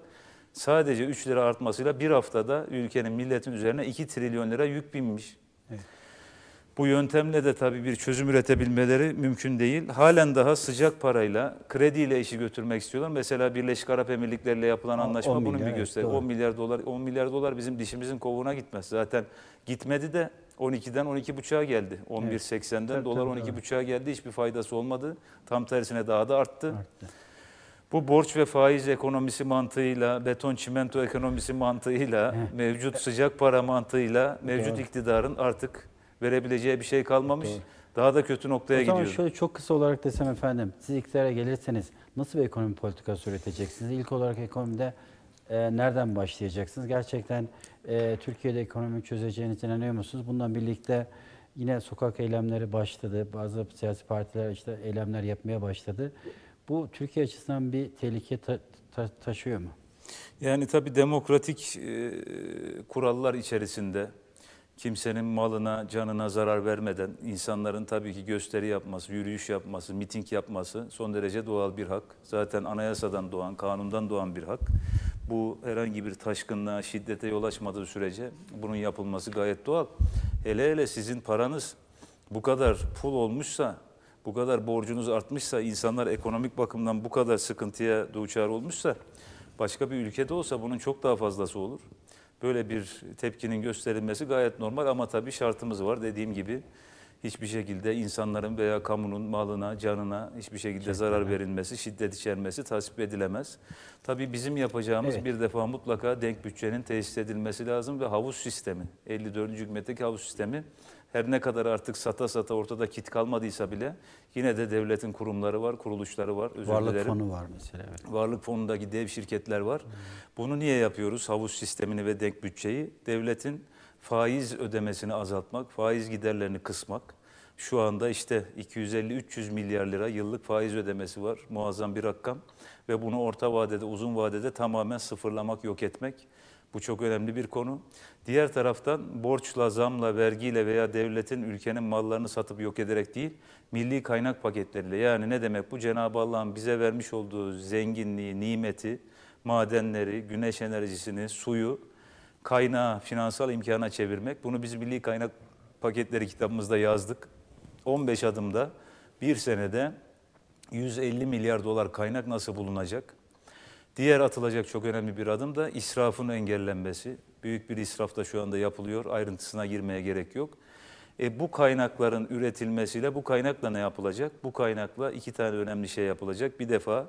Sadece 3 lira artmasıyla bir haftada ülkenin milletin üzerine 2 trilyon lira yük binmiş. Evet. Bu yöntemle de tabii bir çözüm üretebilmeleri mümkün değil. Halen daha sıcak parayla, krediyle işi götürmek istiyorlar. Mesela Birleşik Arap Emirlikleri'yle yapılan anlaşma bunun bir gösteri. 10 milyar dolar 10 milyar dolar bizim dişimizin kovuğuna gitmez. Zaten gitmedi de 12'den 12.5'a geldi. 11.80'den evet, dolar 12.5'a geldi. Hiçbir faydası olmadı. Tam tersine daha da arttı. arttı. Bu borç ve faiz ekonomisi mantığıyla, beton çimento ekonomisi mantığıyla, mevcut sıcak para mantığıyla mevcut iktidarın artık verebileceği bir şey kalmamış. Doğru. Daha da kötü noktaya gidiyor. O zaman gidiyorum. şöyle çok kısa olarak desem efendim, siz iktidara gelirseniz nasıl bir ekonomi politikası üreteceksiniz? İlk olarak ekonomide e, nereden başlayacaksınız? Gerçekten e, Türkiye'de ekonomi çözeceğinize inanıyor musunuz? Bundan birlikte yine sokak eylemleri başladı. Bazı siyasi partiler işte eylemler yapmaya başladı. Bu Türkiye açısından bir tehlike ta ta taşıyor mu? Yani tabii demokratik e, kurallar içerisinde kimsenin malına, canına zarar vermeden insanların tabii ki gösteri yapması, yürüyüş yapması, miting yapması son derece doğal bir hak. Zaten anayasadan doğan, kanundan doğan bir hak. Bu herhangi bir taşkınlığa, şiddete yol açmadığı sürece bunun yapılması gayet doğal. Hele hele sizin paranız bu kadar pul olmuşsa, bu kadar borcunuz artmışsa, insanlar ekonomik bakımdan bu kadar sıkıntıya duçar olmuşsa, başka bir ülkede olsa bunun çok daha fazlası olur böyle bir tepkinin gösterilmesi gayet normal ama tabii şartımız var. Dediğim gibi hiçbir şekilde insanların veya kamunun malına, canına hiçbir şekilde Çok zarar verilmesi, şiddet içermesi tasvip edilemez. Tabii bizim yapacağımız evet. bir defa mutlaka denk bütçenin tesis edilmesi lazım ve havuz sistemi, 54. hükümetteki havuz sistemi her ne kadar artık sata sata ortada kit kalmadıysa bile yine de devletin kurumları var, kuruluşları var. Özür Varlık dilerim. fonu var mesela. Evet. Varlık fonundaki dev şirketler var. Hmm. Bunu niye yapıyoruz? Havuz sistemini ve denk bütçeyi devletin faiz ödemesini azaltmak, faiz giderlerini kısmak. Şu anda işte 250-300 milyar lira yıllık faiz ödemesi var. Muazzam bir rakam ve bunu orta vadede, uzun vadede tamamen sıfırlamak, yok etmek bu çok önemli bir konu. Diğer taraftan borçla, zamla, vergiyle veya devletin ülkenin mallarını satıp yok ederek değil, milli kaynak paketleriyle yani ne demek bu? Cenab-ı Allah'ın bize vermiş olduğu zenginliği, nimeti, madenleri, güneş enerjisini, suyu kaynağı finansal imkana çevirmek. Bunu biz milli kaynak paketleri kitabımızda yazdık. 15 adımda bir senede 150 milyar dolar kaynak nasıl bulunacak? Diğer atılacak çok önemli bir adım da israfın engellenmesi. Büyük bir israf da şu anda yapılıyor. Ayrıntısına girmeye gerek yok. E, bu kaynakların üretilmesiyle bu kaynakla ne yapılacak? Bu kaynakla iki tane önemli şey yapılacak. Bir defa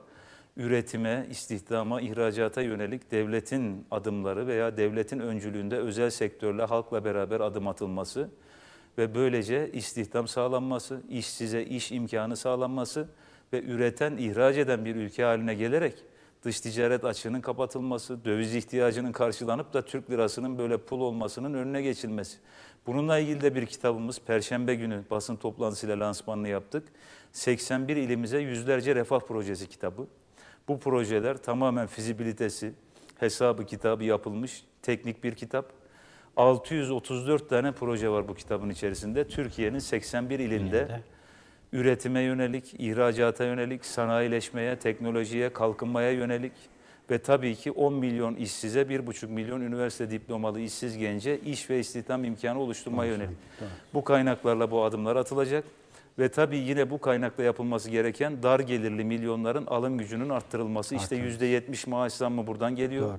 üretime, istihdama, ihracata yönelik devletin adımları veya devletin öncülüğünde özel sektörle halkla beraber adım atılması ve böylece istihdam sağlanması, işsize iş imkanı sağlanması ve üreten, ihraç eden bir ülke haline gelerek dış ticaret açığının kapatılması, döviz ihtiyacının karşılanıp da Türk lirasının böyle pul olmasının önüne geçilmesi. Bununla ilgili de bir kitabımız Perşembe günü basın toplantısıyla lansmanını yaptık. 81 ilimize yüzlerce refah projesi kitabı. Bu projeler tamamen fizibilitesi, hesabı kitabı yapılmış teknik bir kitap. 634 tane proje var bu kitabın içerisinde. Türkiye'nin 81 ilinde. Dünyada üretime yönelik, ihracata yönelik, sanayileşmeye, teknolojiye, kalkınmaya yönelik ve tabii ki 10 milyon işsize 1,5 milyon üniversite diplomalı işsiz gence iş ve istihdam imkanı oluşturmaya yönelik. Bu kaynaklarla bu adımlar atılacak ve tabii yine bu kaynakla yapılması gereken dar gelirli milyonların alım gücünün arttırılması. İşte %70 maaş zammı buradan geliyor. Doğru.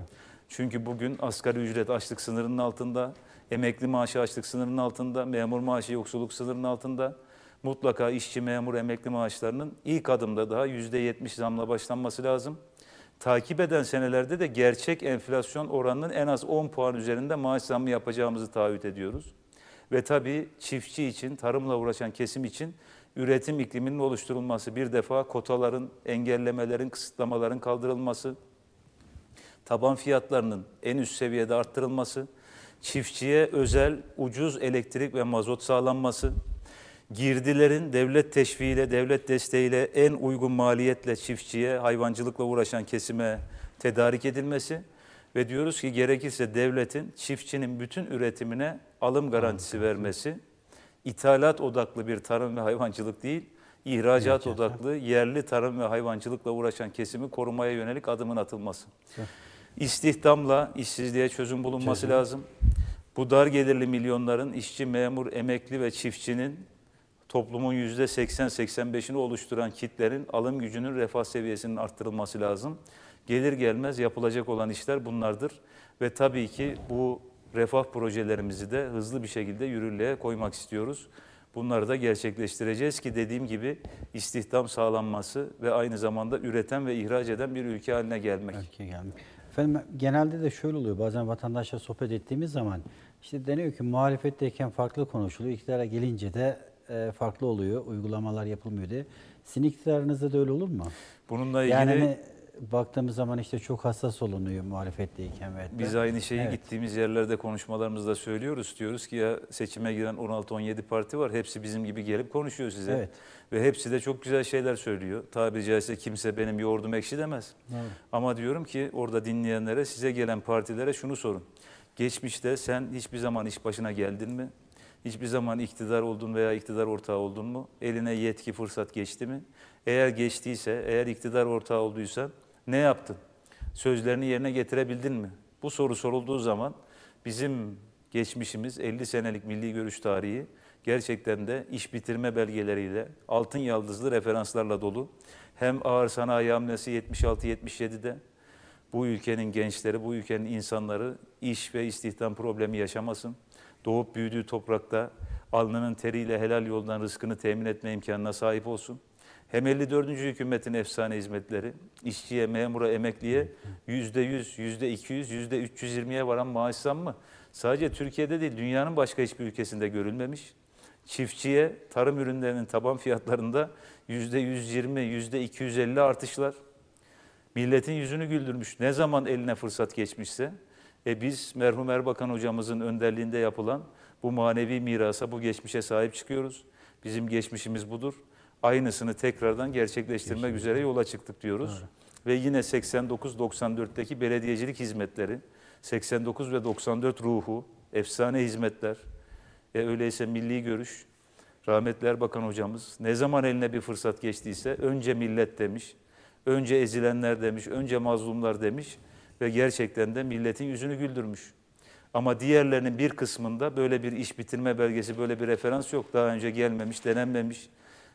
Çünkü bugün asgari ücret açlık sınırının altında, emekli maaşı açlık sınırının altında, memur maaşı yoksulluk sınırının altında mutlaka işçi, memur, emekli maaşlarının ilk adımda daha %70 zamla başlanması lazım. Takip eden senelerde de gerçek enflasyon oranının en az 10 puan üzerinde maaş zammı yapacağımızı taahhüt ediyoruz. Ve tabii çiftçi için, tarımla uğraşan kesim için üretim ikliminin oluşturulması, bir defa kotaların, engellemelerin, kısıtlamaların kaldırılması, taban fiyatlarının en üst seviyede arttırılması, çiftçiye özel ucuz elektrik ve mazot sağlanması, girdilerin devlet teşviğiyle, devlet desteğiyle en uygun maliyetle çiftçiye, hayvancılıkla uğraşan kesime tedarik edilmesi ve diyoruz ki gerekirse devletin çiftçinin bütün üretimine alım garantisi vermesi, ithalat odaklı bir tarım ve hayvancılık değil, ihracat odaklı yerli tarım ve hayvancılıkla uğraşan kesimi korumaya yönelik adımın atılması. İstihdamla işsizliğe çözüm bulunması lazım. Bu dar gelirli milyonların işçi, memur, emekli ve çiftçinin toplumun yüzde %80-85'ini oluşturan kitlerin alım gücünün refah seviyesinin arttırılması lazım. Gelir gelmez yapılacak olan işler bunlardır. Ve tabii ki bu refah projelerimizi de hızlı bir şekilde yürürlüğe koymak istiyoruz. Bunları da gerçekleştireceğiz ki dediğim gibi istihdam sağlanması ve aynı zamanda üreten ve ihraç eden bir ülke haline gelmek. Ülke Efendim genelde de şöyle oluyor bazen vatandaşla sohbet ettiğimiz zaman işte deniyor ki muhalefetteyken farklı konuşuluyor, iktidara gelince de e, farklı oluyor. Uygulamalar yapılmıyor diye. Sizin iktidarınızda da öyle olur mu? Bununla ilgili... Yani hani baktığımız zaman işte çok hassas olunuyor muhalefetteyken. Evet. Biz aynı şeyi evet. gittiğimiz yerlerde konuşmalarımızda söylüyoruz. Diyoruz ki ya seçime giren 16-17 parti var. Hepsi bizim gibi gelip konuşuyor size. Evet. Ve hepsi de çok güzel şeyler söylüyor. Tabiri caizse kimse benim yoğurdum ekşi demez. Evet. Ama diyorum ki orada dinleyenlere size gelen partilere şunu sorun. Geçmişte sen hiçbir zaman iş başına geldin mi? Hiçbir zaman iktidar oldun veya iktidar ortağı oldun mu? Eline yetki, fırsat geçti mi? Eğer geçtiyse, eğer iktidar ortağı olduysa ne yaptın? Sözlerini yerine getirebildin mi? Bu soru sorulduğu zaman bizim geçmişimiz 50 senelik milli görüş tarihi gerçekten de iş bitirme belgeleriyle, altın yaldızlı referanslarla dolu. Hem ağır sanayi hamlesi 76-77'de bu ülkenin gençleri, bu ülkenin insanları iş ve istihdam problemi yaşamasın doğup büyüdüğü toprakta alnının teriyle helal yoldan rızkını temin etme imkanına sahip olsun. Hem 54. hükümetin efsane hizmetleri, işçiye, memura, emekliye %100, %200, %320'ye varan maaş zammı sadece Türkiye'de değil dünyanın başka hiçbir ülkesinde görülmemiş. Çiftçiye tarım ürünlerinin taban fiyatlarında %120, %250 artışlar milletin yüzünü güldürmüş. Ne zaman eline fırsat geçmişse e biz merhum Erbakan hocamızın önderliğinde yapılan bu manevi mirasa, bu geçmişe sahip çıkıyoruz. Bizim geçmişimiz budur. Aynısını tekrardan gerçekleştirmek Geçim. üzere yola çıktık diyoruz. Evet. Ve yine 89-94'teki belediyecilik hizmetleri, 89 ve 94 ruhu, efsane hizmetler, e öyleyse milli görüş, rahmetli Erbakan hocamız ne zaman eline bir fırsat geçtiyse önce millet demiş, önce ezilenler demiş, önce mazlumlar demiş ve gerçekten de milletin yüzünü güldürmüş. Ama diğerlerinin bir kısmında böyle bir iş bitirme belgesi, böyle bir referans yok. Daha önce gelmemiş, denenmemiş.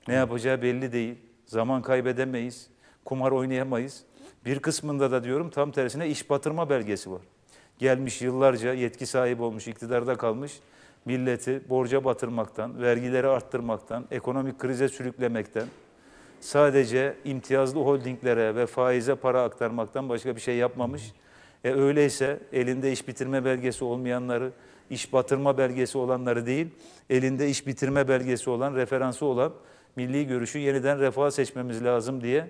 Ne yapacağı belli değil. Zaman kaybedemeyiz. Kumar oynayamayız. Bir kısmında da diyorum tam tersine iş batırma belgesi var. Gelmiş yıllarca yetki sahibi olmuş, iktidarda kalmış. Milleti borca batırmaktan, vergileri arttırmaktan, ekonomik krize sürüklemekten, sadece imtiyazlı holdinglere ve faize para aktarmaktan başka bir şey yapmamış. E öyleyse elinde iş bitirme belgesi olmayanları, iş batırma belgesi olanları değil, elinde iş bitirme belgesi olan, referansı olan milli görüşü yeniden refaha seçmemiz lazım diye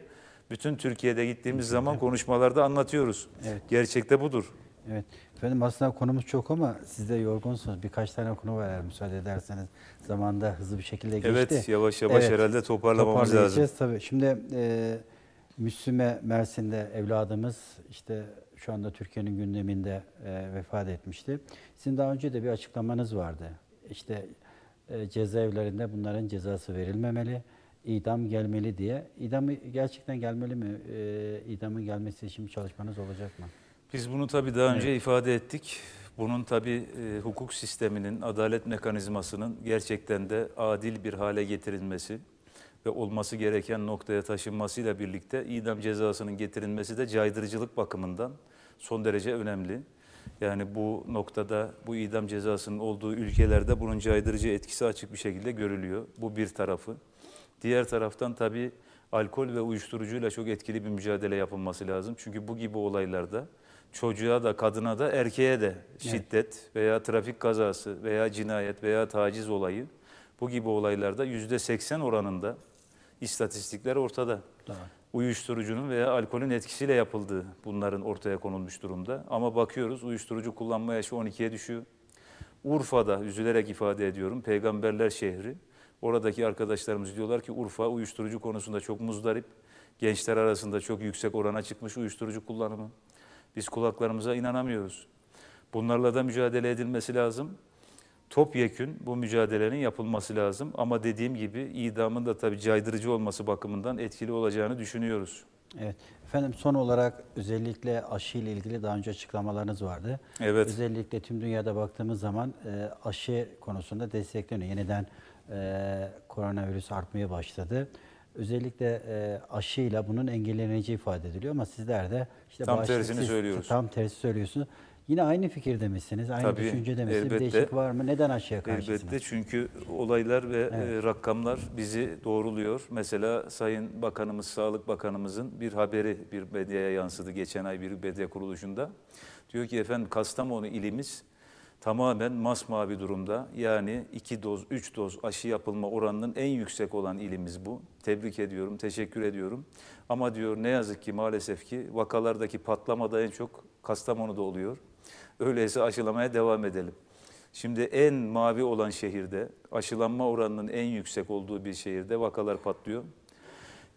bütün Türkiye'de gittiğimiz zaman konuşmalarda anlatıyoruz. Evet. Gerçekte budur. Evet. Efendim aslında konumuz çok ama siz de yorgunsunuz. Birkaç tane konu var eğer müsaade ederseniz. Zamanda hızlı bir şekilde geçti. Evet yavaş yavaş evet. herhalde toparlamamız lazım. tabii. Şimdi e, Müslüme Mersin'de evladımız işte şu anda Türkiye'nin gündeminde e, vefat etmişti. Sizin daha önce de bir açıklamanız vardı. İşte e, cezaevlerinde bunların cezası verilmemeli, idam gelmeli diye. İdam gerçekten gelmeli mi? E, idamın gelmesi için bir çalışmanız olacak mı? Biz bunu tabii daha önce evet. ifade ettik. Bunun tabii e, hukuk sisteminin, adalet mekanizmasının gerçekten de adil bir hale getirilmesi ve olması gereken noktaya taşınmasıyla birlikte idam cezasının getirilmesi de caydırıcılık bakımından son derece önemli. Yani bu noktada bu idam cezasının olduğu ülkelerde bunun caydırıcı etkisi açık bir şekilde görülüyor. Bu bir tarafı. Diğer taraftan tabii alkol ve uyuşturucuyla çok etkili bir mücadele yapılması lazım. Çünkü bu gibi olaylarda çocuğa da kadına da erkeğe de şiddet evet. veya trafik kazası veya cinayet veya taciz olayı bu gibi olaylarda yüzde seksen oranında istatistikler ortada. Tamam. Uyuşturucunun veya alkolün etkisiyle yapıldığı bunların ortaya konulmuş durumda. Ama bakıyoruz uyuşturucu kullanma yaşı 12'ye düşüyor. Urfa'da üzülerek ifade ediyorum peygamberler şehri. Oradaki arkadaşlarımız diyorlar ki Urfa uyuşturucu konusunda çok muzdarip. Gençler arasında çok yüksek orana çıkmış uyuşturucu kullanımı. Biz kulaklarımıza inanamıyoruz. Bunlarla da mücadele edilmesi lazım. Topyekün bu mücadelenin yapılması lazım. Ama dediğim gibi idamın da tabii caydırıcı olması bakımından etkili olacağını düşünüyoruz. Evet. Efendim son olarak özellikle aşı ile ilgili daha önce açıklamalarınız vardı. Evet. Özellikle tüm dünyada baktığımız zaman e, aşı konusunda destekleniyor. Yeniden e, koronavirüs artmaya başladı. Özellikle e, aşıyla bunun engelleneceği ifade ediliyor ama sizler de işte tam tersini söylüyorsunuz Tam tersi söylüyorsunuz. Yine aynı fikirde misiniz? Aynı Tabii, düşüncede misiniz? Elbette, bir değişik var mı? Neden aşıya karşısınız? Elbette çünkü olaylar ve e, evet. rakamlar bizi doğruluyor. Mesela Sayın Bakanımız, Sağlık Bakanımızın bir haberi bir medyaya yansıdı geçen ay bir medya kuruluşunda. Diyor ki efendim Kastamonu ilimiz tamamen masmavi durumda. Yani 2 doz, 3 doz aşı yapılma oranının en yüksek olan ilimiz bu. Tebrik ediyorum, teşekkür ediyorum. Ama diyor ne yazık ki maalesef ki vakalardaki patlama da en çok Kastamonu'da oluyor. Öyleyse aşılamaya devam edelim. Şimdi en mavi olan şehirde, aşılanma oranının en yüksek olduğu bir şehirde vakalar patlıyor.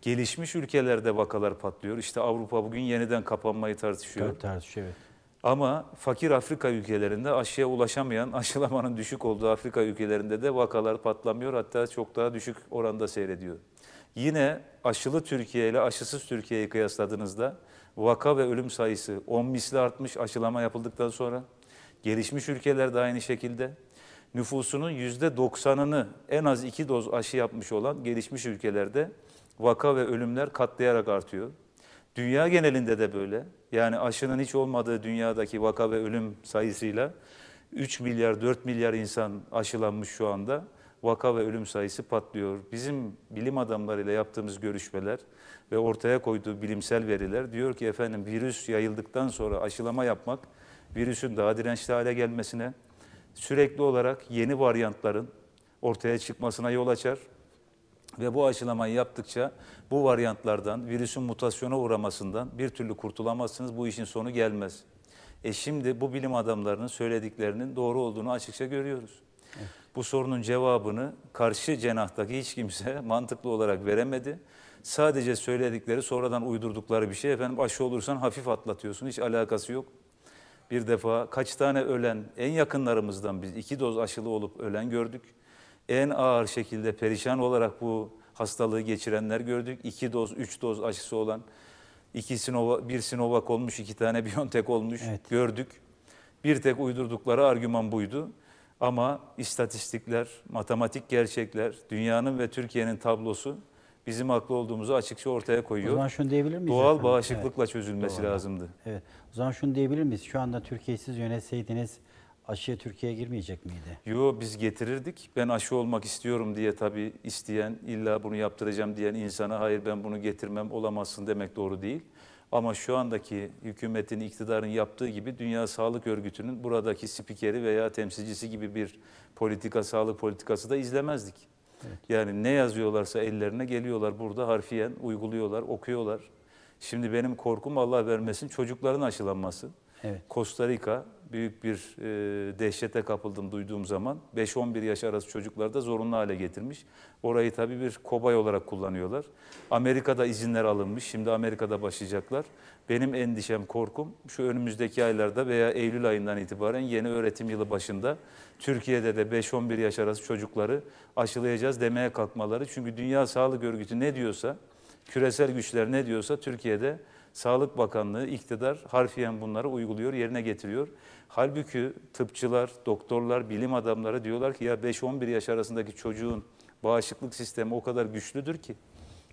Gelişmiş ülkelerde vakalar patlıyor. İşte Avrupa bugün yeniden kapanmayı tartışıyor. Evet, tartışıyor evet. Ama fakir Afrika ülkelerinde aşıya ulaşamayan, aşılamanın düşük olduğu Afrika ülkelerinde de vakalar patlamıyor. Hatta çok daha düşük oranda seyrediyor. Yine aşılı Türkiye ile aşısız Türkiye'yi kıyasladığınızda vaka ve ölüm sayısı 10 misli artmış aşılama yapıldıktan sonra. Gelişmiş ülkeler de aynı şekilde. Nüfusunun %90'ını en az 2 doz aşı yapmış olan gelişmiş ülkelerde vaka ve ölümler katlayarak artıyor. Dünya genelinde de böyle. Yani aşının hiç olmadığı dünyadaki vaka ve ölüm sayısıyla 3 milyar 4 milyar insan aşılanmış şu anda. Vaka ve ölüm sayısı patlıyor. Bizim bilim adamlarıyla yaptığımız görüşmeler ve ortaya koyduğu bilimsel veriler diyor ki efendim virüs yayıldıktan sonra aşılama yapmak virüsün daha dirençli hale gelmesine, sürekli olarak yeni varyantların ortaya çıkmasına yol açar ve bu aşılamayı yaptıkça bu varyantlardan, virüsün mutasyona uğramasından bir türlü kurtulamazsınız. Bu işin sonu gelmez. E şimdi bu bilim adamlarının söylediklerinin doğru olduğunu açıkça görüyoruz. Evet. Bu sorunun cevabını karşı cenahtaki hiç kimse mantıklı olarak veremedi. Sadece söyledikleri sonradan uydurdukları bir şey. Efendim aşı olursan hafif atlatıyorsun. Hiç alakası yok. Bir defa kaç tane ölen, en yakınlarımızdan biz iki doz aşılı olup ölen gördük. En ağır şekilde perişan olarak bu hastalığı geçirenler gördük. 2 doz, üç doz aşısı olan, iki Sinova, bir Sinovac olmuş, iki tane Biontech olmuş evet. gördük. Bir tek uydurdukları argüman buydu. Ama istatistikler, matematik gerçekler, dünyanın ve Türkiye'nin tablosu bizim haklı olduğumuzu açıkça ortaya koyuyor. O zaman şunu diyebilir miyiz? Doğal bağışıklıkla evet. çözülmesi Doğru. lazımdı. Evet. O zaman şunu diyebilir miyiz? Şu anda Türkiye'yi yönetseydiniz aşıya Türkiye'ye girmeyecek miydi? Yo biz getirirdik. Ben aşı olmak istiyorum diye tabii isteyen, illa bunu yaptıracağım diyen insana hayır ben bunu getirmem olamazsın demek doğru değil. Ama şu andaki hükümetin, iktidarın yaptığı gibi Dünya Sağlık Örgütü'nün buradaki spikeri veya temsilcisi gibi bir politika, sağlık politikası da izlemezdik. Evet. Yani ne yazıyorlarsa ellerine geliyorlar burada harfiyen, uyguluyorlar, okuyorlar. Şimdi benim korkum Allah vermesin çocukların aşılanması. Evet. Costa Rica, büyük bir e, dehşete kapıldım duyduğum zaman. 5-11 yaş arası çocukları da zorunlu hale getirmiş. Orayı tabii bir kobay olarak kullanıyorlar. Amerika'da izinler alınmış. Şimdi Amerika'da başlayacaklar. Benim endişem, korkum şu önümüzdeki aylarda veya Eylül ayından itibaren yeni öğretim yılı başında Türkiye'de de 5-11 yaş arası çocukları aşılayacağız demeye kalkmaları. Çünkü Dünya Sağlık Örgütü ne diyorsa, küresel güçler ne diyorsa Türkiye'de Sağlık Bakanlığı, iktidar harfiyen bunları uyguluyor, yerine getiriyor. Halbuki tıpçılar, doktorlar, bilim adamları diyorlar ki ya 5-11 yaş arasındaki çocuğun bağışıklık sistemi o kadar güçlüdür ki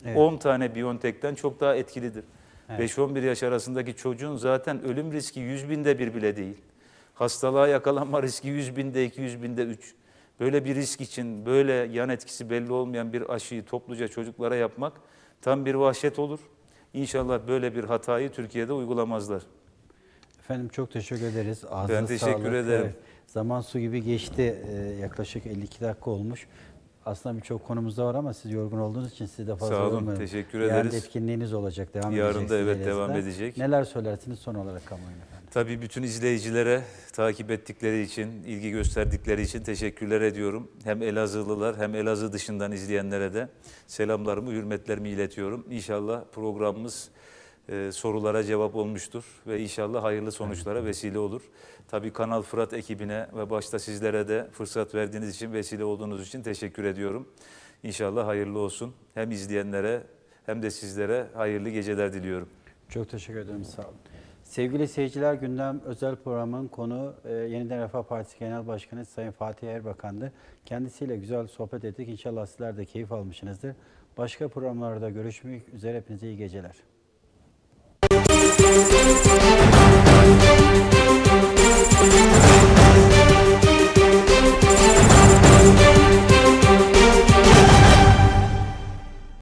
evet. 10 tane biyontekten çok daha etkilidir. Evet. 5-11 yaş arasındaki çocuğun zaten ölüm riski 100 binde bir bile değil. Hastalığa yakalanma riski 100 binde 2, 100 binde 3. Böyle bir risk için böyle yan etkisi belli olmayan bir aşıyı topluca çocuklara yapmak tam bir vahşet olur. İnşallah böyle bir hatayı Türkiye'de uygulamazlar. Efendim çok teşekkür ederiz. Ağzına ben teşekkür sağlık. ederim. Evet, zaman su gibi geçti. Ee, yaklaşık 52 dakika olmuş. Aslında birçok konumuz da var ama siz yorgun olduğunuz için sizi de fazla Sağ olun, teşekkür ederiz. Yarın etkinliğiniz olacak, devam edecek. Yarın da evet devam edecek. Neler söylersiniz son olarak kamuoyuna? Tabii bütün izleyicilere takip ettikleri için, ilgi gösterdikleri için teşekkürler ediyorum. Hem Elazığlılar hem Elazığ dışından izleyenlere de selamlarımı, hürmetlerimi iletiyorum. İnşallah programımız e, sorulara cevap olmuştur ve inşallah hayırlı sonuçlara vesile olur. Tabii Kanal Fırat ekibine ve başta sizlere de fırsat verdiğiniz için, vesile olduğunuz için teşekkür ediyorum. İnşallah hayırlı olsun. Hem izleyenlere hem de sizlere hayırlı geceler diliyorum. Çok teşekkür ederim. Sağ olun. Sevgili seyirciler gündem özel programın konu e, Yeniden Refah Partisi Genel Başkanı Sayın Fatih Erbakan'dı. Kendisiyle güzel sohbet ettik. İnşallah sizler de keyif almışsınızdır. Başka programlarda görüşmek üzere. Hepinize iyi geceler.